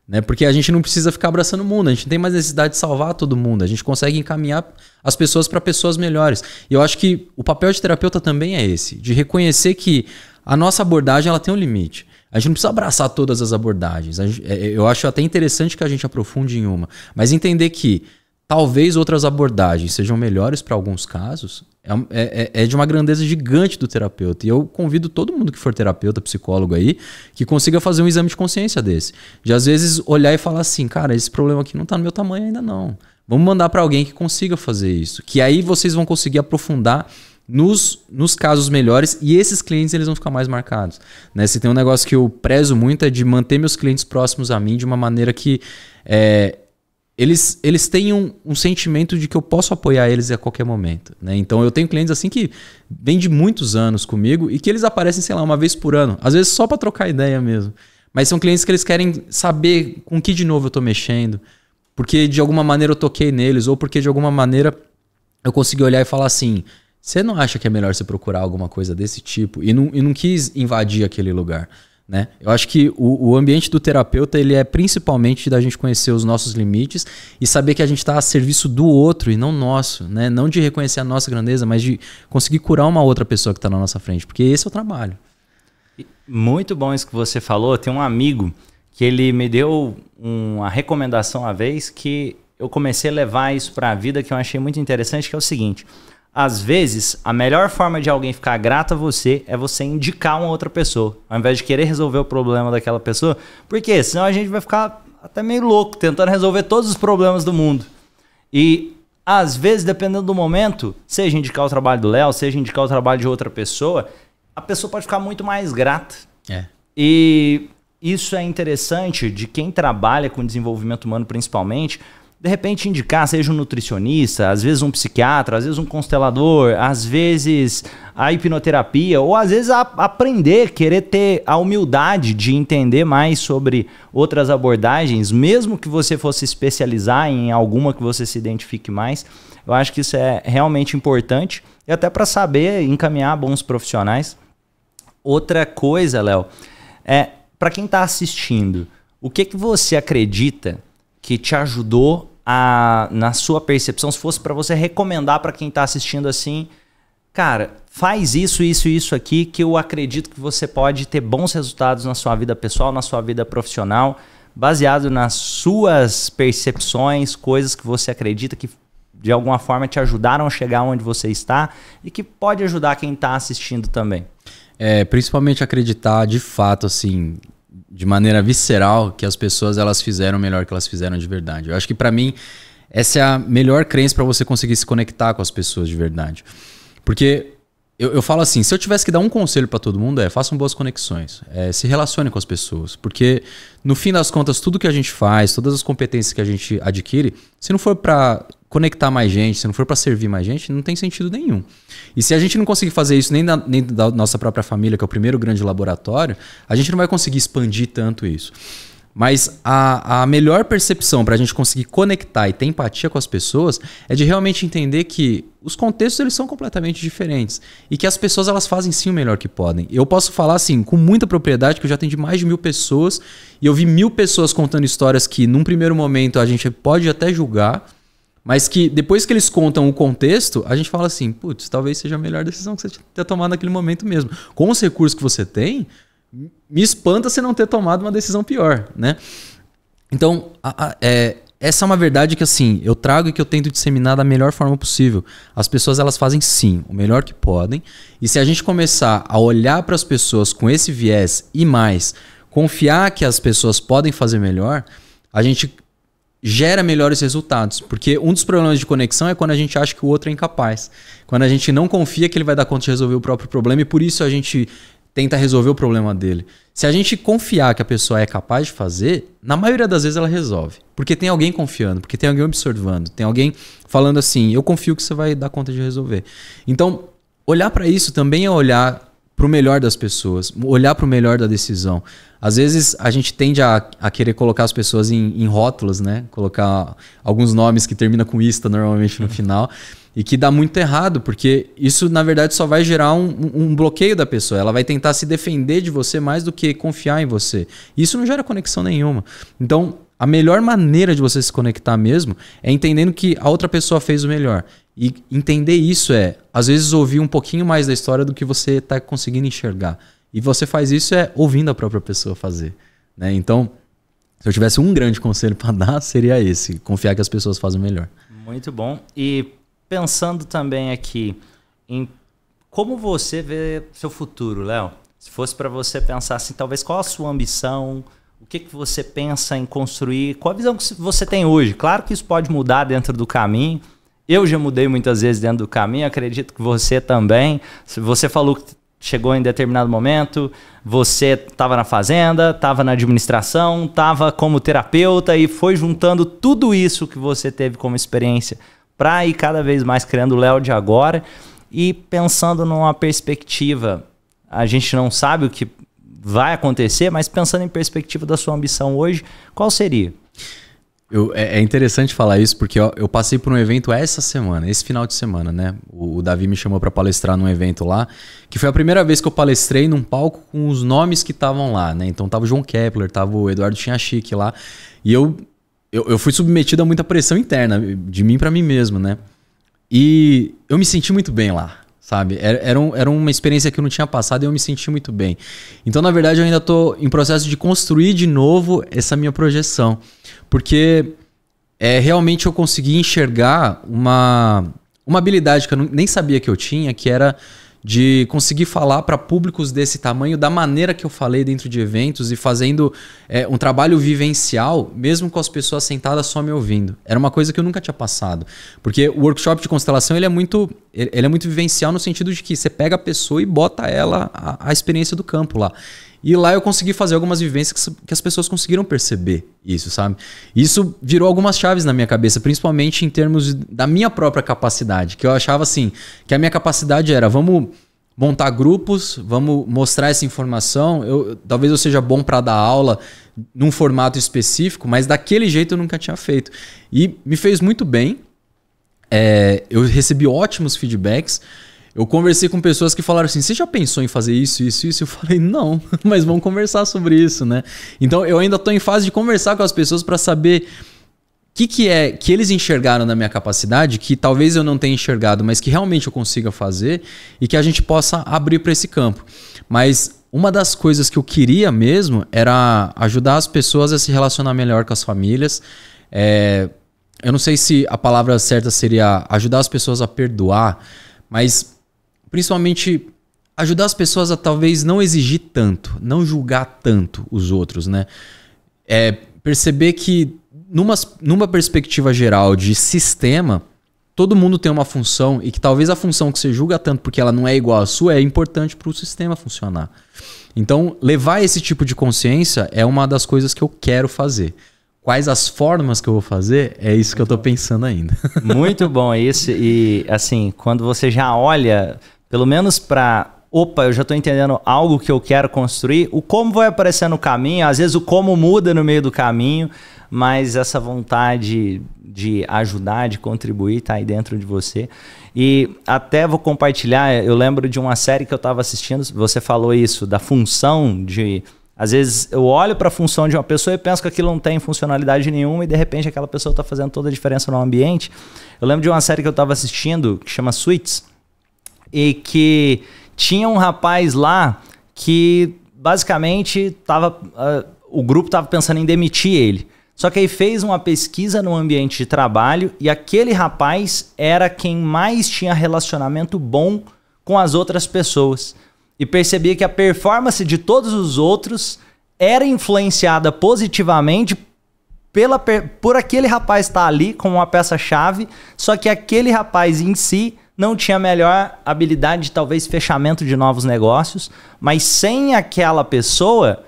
Né? Porque a gente não precisa ficar abraçando o mundo, a gente não tem mais necessidade de salvar todo mundo, a gente consegue encaminhar as pessoas para pessoas melhores. E eu acho que o papel de terapeuta também é esse, de reconhecer que a nossa abordagem ela tem um limite. A gente não precisa abraçar todas as abordagens. Gente, é, é, eu acho até interessante que a gente aprofunde em uma, mas entender que Talvez outras abordagens sejam melhores para alguns casos. É, é, é, é, de uma grandeza gigante do terapeuta. E eu convido todo mundo que for terapeuta, psicólogo aí, que consiga fazer um exame de consciência desse. De às vezes olhar e falar assim, cara, esse problema aqui não está no meu tamanho ainda não. Vamos mandar para alguém que consiga fazer isso. Que aí vocês vão conseguir aprofundar nos, nos casos melhores e esses clientes eles vão ficar mais marcados. Né? Se tem um negócio que eu prezo muito é de manter meus clientes próximos a mim de uma maneira que é, eles, eles têm um, um, sentimento de que eu posso apoiar eles a qualquer momento. Né? Então eu tenho clientes assim que vêm de muitos anos comigo e que eles aparecem, sei lá, uma vez por ano, às vezes só para trocar ideia mesmo. Mas são clientes que eles querem saber com que de novo eu estou mexendo, porque de alguma maneira eu toquei neles, ou porque de alguma maneira eu consegui olhar e falar assim: você não acha que é melhor você procurar alguma coisa desse tipo? E não, e não quis invadir aquele lugar. Né? Eu acho que o, o, ambiente do terapeuta ele é principalmente da gente conhecer os nossos limites e saber que a gente está a serviço do outro e não nosso, né? Não de reconhecer a nossa grandeza, mas de conseguir curar uma outra pessoa que está na nossa frente, porque esse é o trabalho. Muito bom isso que você falou. Tem um amigo que ele me deu uma recomendação uma vez que eu comecei a levar isso para a vida que eu achei muito interessante, que é o seguinte: às vezes, a melhor forma de alguém ficar grato a você é você indicar uma outra pessoa, ao invés de querer resolver o problema daquela pessoa, porque senão a gente vai ficar até meio louco tentando resolver todos os problemas do mundo. E às vezes, dependendo do momento, seja indicar o trabalho do Léo, seja indicar o trabalho de outra pessoa, a pessoa pode ficar muito mais grata. É. E isso é interessante de quem trabalha com desenvolvimento humano principalmente, de repente indicar, seja um nutricionista, às vezes um psiquiatra, às vezes um constelador, às vezes a hipnoterapia, ou às vezes a, aprender, querer ter a humildade de entender mais sobre outras abordagens, mesmo que você fosse especializar em alguma que você se identifique mais. Eu acho que isso é realmente importante e até para saber encaminhar bons profissionais. Outra coisa, Léo, é para quem está assistindo, o que que você acredita que te ajudou a, na sua percepção, se fosse para você recomendar para quem está assistindo assim, cara, faz isso, isso e isso aqui, que eu acredito que você pode ter bons resultados na sua vida pessoal, na sua vida profissional, baseado nas suas percepções, coisas que você acredita que de alguma forma te ajudaram a chegar onde você está e que pode ajudar quem está assistindo também. É, principalmente acreditar de fato, assim, de maneira visceral que as pessoas elas fizeram melhor que elas fizeram de verdade. Eu acho que para mim essa é a melhor crença para você conseguir se conectar com as pessoas de verdade. Porque eu, eu falo assim, se eu tivesse que dar um conselho para todo mundo é façam boas conexões, é, se relacione com as pessoas, porque no fim das contas tudo que a gente faz, todas as competências que a gente adquire, se não for para conectar mais gente, se não for para servir mais gente, não tem sentido nenhum. E se a gente não conseguir fazer isso nem, na, nem da nossa própria família, que é o primeiro grande laboratório, a gente não vai conseguir expandir tanto isso. Mas a, a melhor percepção para a gente conseguir conectar e ter empatia com as pessoas é de realmente entender que os contextos eles são completamente diferentes e que as pessoas elas fazem sim o melhor que podem. Eu posso falar assim com muita propriedade que eu já atendi mais de mil pessoas e eu vi mil pessoas contando histórias que num primeiro momento a gente pode até julgar, mas que depois que eles contam o contexto, a gente fala assim, putz, talvez seja a melhor decisão que você tenha tomado naquele momento mesmo. Com os recursos que você tem, me espanta você não ter tomado uma decisão pior, né? Então, a, a, é, essa é uma verdade que assim, eu trago e que eu tento disseminar da melhor forma possível. As pessoas elas fazem sim, o melhor que podem. E se a gente começar a olhar para as pessoas com esse viés e mais, confiar que as pessoas podem fazer melhor, a gente gera melhores resultados. Porque um dos problemas de conexão é quando a gente acha que o outro é incapaz. Quando a gente não confia que ele vai dar conta de resolver o próprio problema e por isso a gente tenta resolver o problema dele. Se a gente confiar que a pessoa é capaz de fazer, na maioria das vezes ela resolve. Porque tem alguém confiando, porque tem alguém observando, tem alguém falando assim: eu confio que você vai dar conta de resolver. Então, olhar para isso também é olhar para o melhor das pessoas, olhar para o melhor da decisão. Às vezes a gente tende a, a querer colocar as pessoas em, em, rótulos, né? Colocar alguns nomes que termina com ista normalmente no final e que dá muito errado, porque isso na verdade só vai gerar um, um, bloqueio da pessoa. Ela vai tentar se defender de você mais do que confiar em você. Isso não gera conexão nenhuma. Então a melhor maneira de você se conectar mesmo é entendendo que a outra pessoa fez o melhor. E entender isso é, às vezes, ouvir um pouquinho mais da história do que você está conseguindo enxergar. E você faz isso é ouvindo a própria pessoa fazer. Né? Então, se eu tivesse um grande conselho para dar, [laughs] seria esse: confiar que as pessoas fazem o melhor. Muito bom. E pensando também aqui em como você vê seu futuro, Léo? Se fosse para você pensar assim, talvez qual a sua ambição, o que, que você pensa em construir? Qual a visão que você tem hoje? Claro que isso pode mudar dentro do caminho. Eu já mudei muitas vezes dentro do caminho, acredito que você também. você falou que chegou em determinado momento, você estava na fazenda, estava na administração, estava como terapeuta e foi juntando tudo isso que você teve como experiência para ir cada vez mais criando o Léo de agora e pensando numa perspectiva. A gente não sabe o que vai acontecer, mas pensando em perspectiva da sua ambição hoje, qual seria? Eu, é, é interessante falar isso porque eu, eu, passei por um evento essa semana, esse final de semana, né? O, o Davi me chamou para palestrar num evento lá, que foi a primeira vez que eu palestrei num palco com os nomes que estavam lá, né? Então tava o João Kepler, tava o Eduardo Chinhachique lá, e eu, eu, eu fui submetido a muita pressão interna, de mim para mim mesmo, né? E eu me senti muito bem lá sabe? Era, era, um, era uma experiência que eu não tinha passado e eu me senti muito bem. Então, na verdade, eu ainda estou em processo de construir de novo essa minha projeção. Porque é, realmente eu consegui enxergar uma, uma habilidade que eu não, nem sabia que eu tinha, que era de conseguir falar para públicos desse tamanho da maneira que eu falei dentro de eventos e fazendo é, um trabalho vivencial, mesmo com as pessoas sentadas só me ouvindo. Era uma coisa que eu nunca tinha passado, porque o workshop de constelação ele é muito ele é muito vivencial no sentido de que você pega a pessoa e bota ela a, a experiência do campo lá. E lá eu consegui fazer algumas vivências que as pessoas conseguiram perceber isso, sabe? Isso virou algumas chaves na minha cabeça, principalmente em termos da minha própria capacidade, que eu achava assim, que a minha capacidade era, vamos montar grupos, vamos mostrar essa informação. Eu, talvez eu seja bom para dar aula num formato específico, mas daquele jeito eu nunca tinha feito. E me fez muito bem. É, eu recebi ótimos feedbacks eu conversei com pessoas que falaram assim: você já pensou em fazer isso, isso, isso? Eu falei: não, [laughs] mas vamos conversar sobre isso, né? Então eu ainda estou em fase de conversar com as pessoas para saber o que, que é que eles enxergaram na minha capacidade, que talvez eu não tenha enxergado, mas que realmente eu consiga fazer e que a gente possa abrir para esse campo. Mas uma das coisas que eu queria mesmo era ajudar as pessoas a se relacionar melhor com as famílias. É, eu não sei se a palavra certa seria ajudar as pessoas a perdoar, mas principalmente ajudar as pessoas a talvez não exigir tanto, não julgar tanto os outros, né? É perceber que numa, numa perspectiva geral de sistema, todo mundo tem uma função e que talvez a função que você julga tanto porque ela não é igual à sua é importante para o sistema funcionar. Então, levar esse tipo de consciência é uma das coisas que eu quero fazer. Quais as formas que eu vou fazer? É isso que eu estou pensando ainda. Muito bom isso. E assim, quando você já olha pelo menos para opa, eu já estou entendendo algo que eu quero construir, o como vai aparecer no caminho, às vezes o como muda no meio do caminho, mas essa vontade de ajudar, de contribuir, tá aí dentro de você. E até vou compartilhar, eu lembro de uma série que eu estava assistindo, você falou isso, da função de. Às vezes eu olho para a função de uma pessoa e penso que aquilo não tem funcionalidade nenhuma e de repente aquela pessoa está fazendo toda a diferença no ambiente. Eu lembro de uma série que eu estava assistindo que chama Suits e que tinha um rapaz lá que basicamente tava, uh, o grupo estava pensando em demitir ele. Só que aí fez uma pesquisa no ambiente de trabalho e aquele rapaz era quem mais tinha relacionamento bom com as outras pessoas. E percebia que a performance de todos os outros era influenciada positivamente pela, por aquele rapaz estar ali como uma peça-chave, só que aquele rapaz em si não tinha melhor habilidade de talvez fechamento de novos negócios, mas sem aquela pessoa,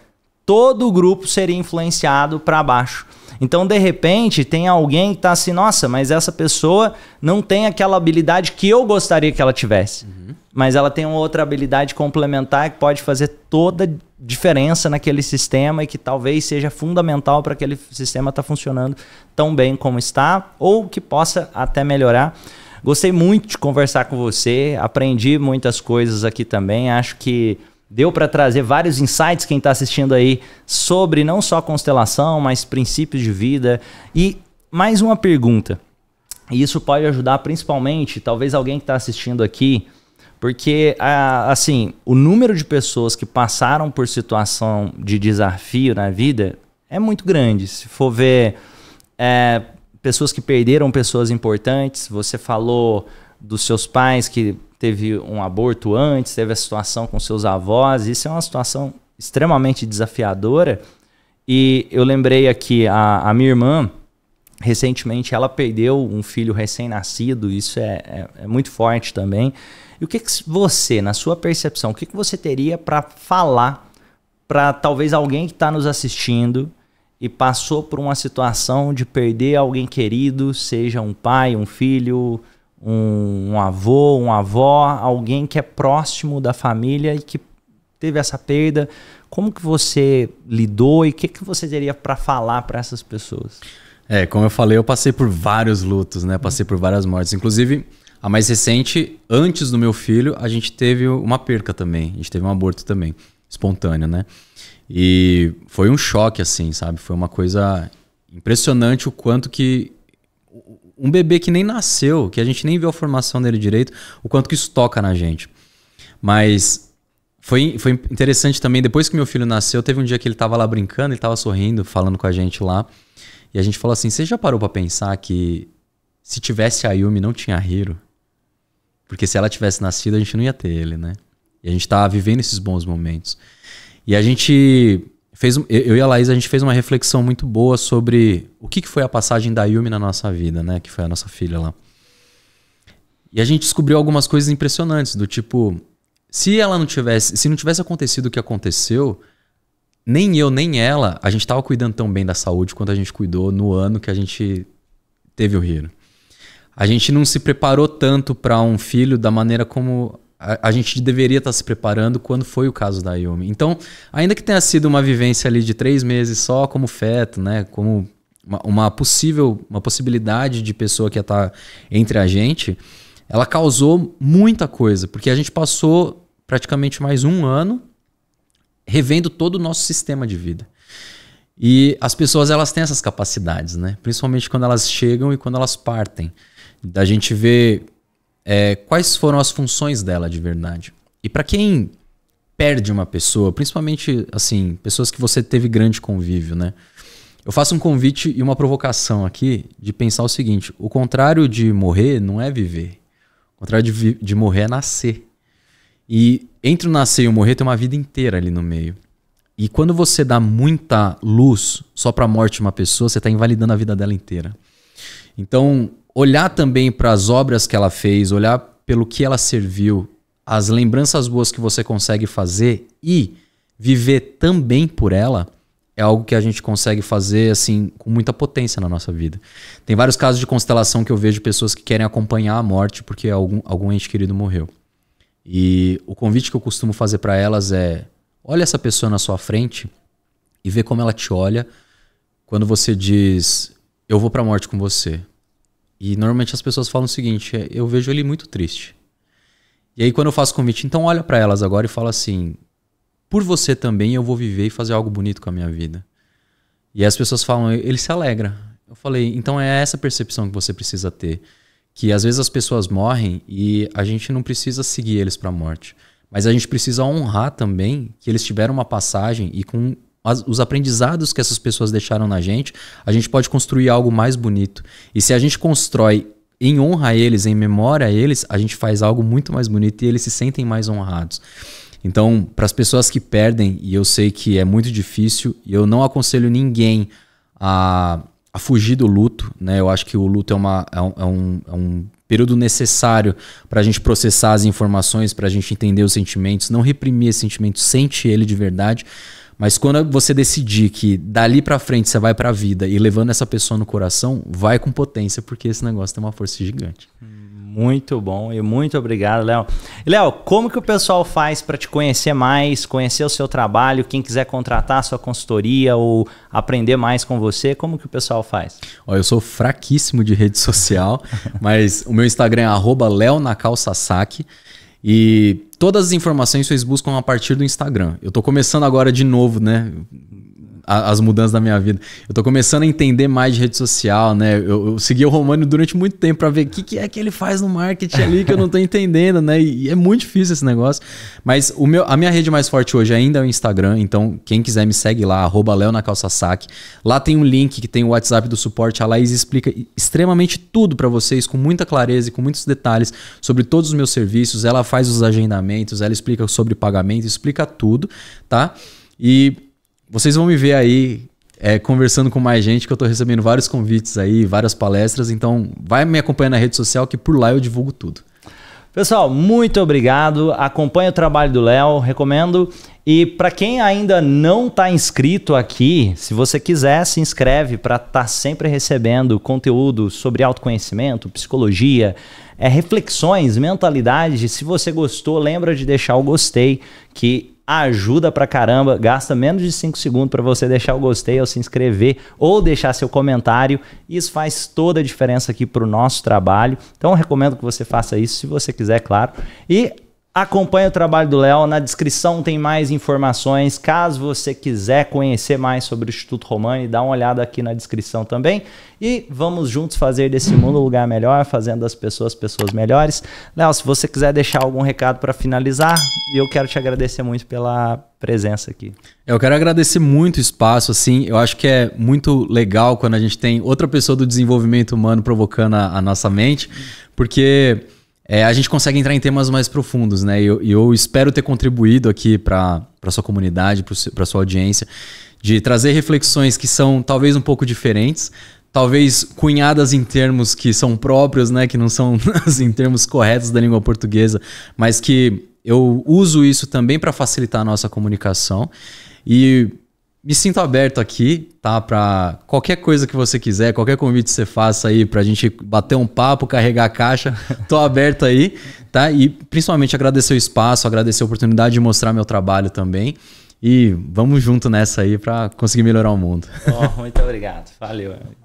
todo o grupo seria influenciado para baixo. Então, de repente, tem alguém que está assim, nossa, mas essa pessoa não tem aquela habilidade que eu gostaria que ela tivesse. Uhum. Mas ela tem uma outra habilidade complementar que pode fazer toda a diferença naquele sistema e que talvez seja fundamental para aquele sistema estar tá funcionando tão bem como está, ou que possa até melhorar. Gostei muito de conversar com você, aprendi muitas coisas aqui também. Acho que deu para trazer vários insights quem está assistindo aí sobre não só constelação, mas princípios de vida. E mais uma pergunta. E isso pode ajudar principalmente, talvez alguém que está assistindo aqui, porque assim, o número de pessoas que passaram por situação de desafio na vida é muito grande. Se for ver é, pessoas que perderam pessoas importantes. Você falou dos seus pais que teve um aborto antes, teve a situação com seus avós. Isso é uma situação extremamente desafiadora. E eu lembrei aqui, a, a minha irmã, recentemente, ela perdeu um filho recém-nascido. Isso é, é, é, muito forte também. E o que, que você, na sua percepção, o que, que você teria para falar para talvez alguém que está nos assistindo e passou por uma situação de perder alguém querido, seja um pai, um filho, um, um avô, uma avó, alguém que é próximo da família e que teve essa perda, como que você lidou e o que, que você teria para falar para essas pessoas? É, como eu falei, eu passei por vários lutos, né? Passei por várias mortes. Inclusive, a mais recente, antes do meu filho, a gente teve uma perca também. A gente teve um aborto também, espontâneo, né? E foi um choque, assim, sabe? Foi uma coisa impressionante o quanto que um bebê que nem nasceu, que a gente nem viu a formação dele direito, o quanto que isso toca na gente. Mas foi, foi interessante também, depois que meu filho nasceu, teve um dia que ele tava lá brincando, ele tava sorrindo, falando com a gente lá. E a gente falou assim: você já parou para pensar que se tivesse a Yumi não tinha Hiro? Porque se ela tivesse nascido, a gente não ia ter ele, né? E a gente tava vivendo esses bons momentos. E a gente fez, eu e a Laís, a gente fez uma reflexão muito boa sobre o que, foi a passagem da Yumi na nossa vida, né? Que foi a nossa filha lá. E a gente descobriu algumas coisas impressionantes, do tipo, se ela não tivesse, se não tivesse acontecido o que aconteceu, nem eu nem ela, a gente tava cuidando tão bem da saúde quanto a gente cuidou no ano que a gente teve o Hiro. A gente não se preparou tanto para um filho da maneira como a, gente deveria estar se preparando quando foi o caso da Yumi. Então, ainda que tenha sido uma vivência ali de três meses só como feto, né? Como uma, uma possível, uma possibilidade de pessoa que ia estar entre a gente, ela causou muita coisa, porque a gente passou praticamente mais um ano revendo todo o nosso sistema de vida. E as pessoas elas têm essas capacidades, né? Principalmente quando elas chegam e quando elas partem. Da gente ver é, quais foram as funções dela de verdade. E para quem perde uma pessoa, principalmente assim, pessoas que você teve grande convívio, né? Eu faço um convite e uma provocação aqui de pensar o seguinte: o contrário de morrer não é viver. O contrário de, vi de morrer é nascer. E entre o nascer e o morrer tem uma vida inteira ali no meio. E quando você dá muita luz só para a morte de uma pessoa, você está invalidando a vida dela inteira. Então, olhar também para as obras que ela fez, olhar pelo que ela serviu, as lembranças boas que você consegue fazer e viver também por ela é algo que a gente consegue fazer assim com muita potência na nossa vida. Tem vários casos de constelação que eu vejo pessoas que querem acompanhar a morte porque algum, algum ente querido morreu. E o convite que eu costumo fazer para elas é: olha essa pessoa na sua frente e vê como ela te olha quando você diz eu vou para a morte com você. E normalmente as pessoas falam o seguinte: é, eu vejo ele muito triste. E aí quando eu faço convite, então olha para elas agora e fala assim: por você também eu vou viver e fazer algo bonito com a minha vida. E aí as pessoas falam: ele se alegra. Eu falei: então é essa percepção que você precisa ter, que às vezes as pessoas morrem e a gente não precisa seguir eles para a morte, mas a gente precisa honrar também que eles tiveram uma passagem e com as, os aprendizados que essas pessoas deixaram na gente, a gente pode construir algo mais bonito. E se a gente constrói em honra a eles, em memória a eles, a gente faz algo muito mais bonito e eles se sentem mais honrados. Então, para as pessoas que perdem, e eu sei que é muito difícil, eu não aconselho ninguém a, a fugir do luto, né? Eu acho que o luto é, uma, é, um, é um é período necessário para a gente processar as informações, para a gente entender os sentimentos, não reprimir esse sentimento, sente ele de verdade. Mas quando você decidir que dali para frente você vai para a vida e levando essa pessoa no coração, vai com potência, porque esse negócio tem uma força gigante. Muito bom e muito obrigado, Léo. Léo, como que o pessoal faz para te conhecer mais, conhecer o seu trabalho, quem quiser contratar a sua consultoria ou aprender mais com você, como que o pessoal faz? Ó, eu sou fraquíssimo de rede [laughs] social, mas o meu Instagram é LeonacalçaSaque. E todas as informações vocês buscam a partir do Instagram. Eu estou começando agora de novo, né? as mudanças da minha vida. Eu tô começando a entender mais de rede social, né? Eu, eu segui o Romano durante muito tempo para ver o que, que, é que ele faz no marketing ali que eu não tô [laughs] entendendo, né? E, e é muito difícil esse negócio. Mas o meu, a minha rede mais forte hoje ainda é o Instagram, então quem quiser me segue lá, arroba Léo na calça saque. Lá tem um link que tem o WhatsApp do suporte, a Laís explica extremamente tudo para vocês com muita clareza e com muitos detalhes sobre todos os meus serviços. Ela faz os agendamentos, ela explica sobre pagamento, explica tudo, tá? E vocês vão me ver aí é, conversando com mais gente, que eu estou recebendo vários convites aí, várias palestras. Então, vai me acompanhar na rede social, que por lá eu divulgo tudo. Pessoal, muito obrigado. Acompanhe o trabalho do Léo, recomendo. E para quem ainda não está inscrito aqui, se você quiser, se inscreve para estar tá sempre recebendo conteúdo sobre autoconhecimento, psicologia, é, reflexões, mentalidade. Se você gostou, lembra de deixar o gostei, que ajuda pra caramba, gasta menos de 5 segundos para você deixar o gostei ou se inscrever ou deixar seu comentário. Isso faz toda a diferença aqui pro nosso trabalho. Então recomendo que você faça isso se você quiser, claro. E Acompanhe o trabalho do Léo, na descrição tem mais informações. Caso você quiser conhecer mais sobre o Instituto Romani, dá uma olhada aqui na descrição também. E vamos juntos fazer desse mundo um lugar melhor, fazendo as pessoas pessoas melhores. Léo, se você quiser deixar algum recado para finalizar, eu quero te agradecer muito pela presença aqui. Eu quero agradecer muito o espaço, assim. Eu acho que é muito legal quando a gente tem outra pessoa do desenvolvimento humano provocando a, a nossa mente, porque é, a gente consegue entrar em temas mais profundos, né? E eu, eu, espero ter contribuído aqui para sua comunidade, para sua audiência, de trazer reflexões que são talvez um pouco diferentes, talvez cunhadas em termos que são próprios, né? Que não são [laughs] em termos corretos da língua portuguesa, mas que eu uso isso também para facilitar a nossa comunicação. E me sinto aberto aqui, tá? Pra qualquer coisa que você quiser, qualquer convite que você faça aí pra gente bater um papo, carregar a caixa, [laughs] tô aberto aí, tá? E principalmente agradecer o espaço, agradecer a oportunidade de mostrar meu trabalho também. E vamos junto nessa aí pra conseguir melhorar o mundo. Oh, muito obrigado. Valeu.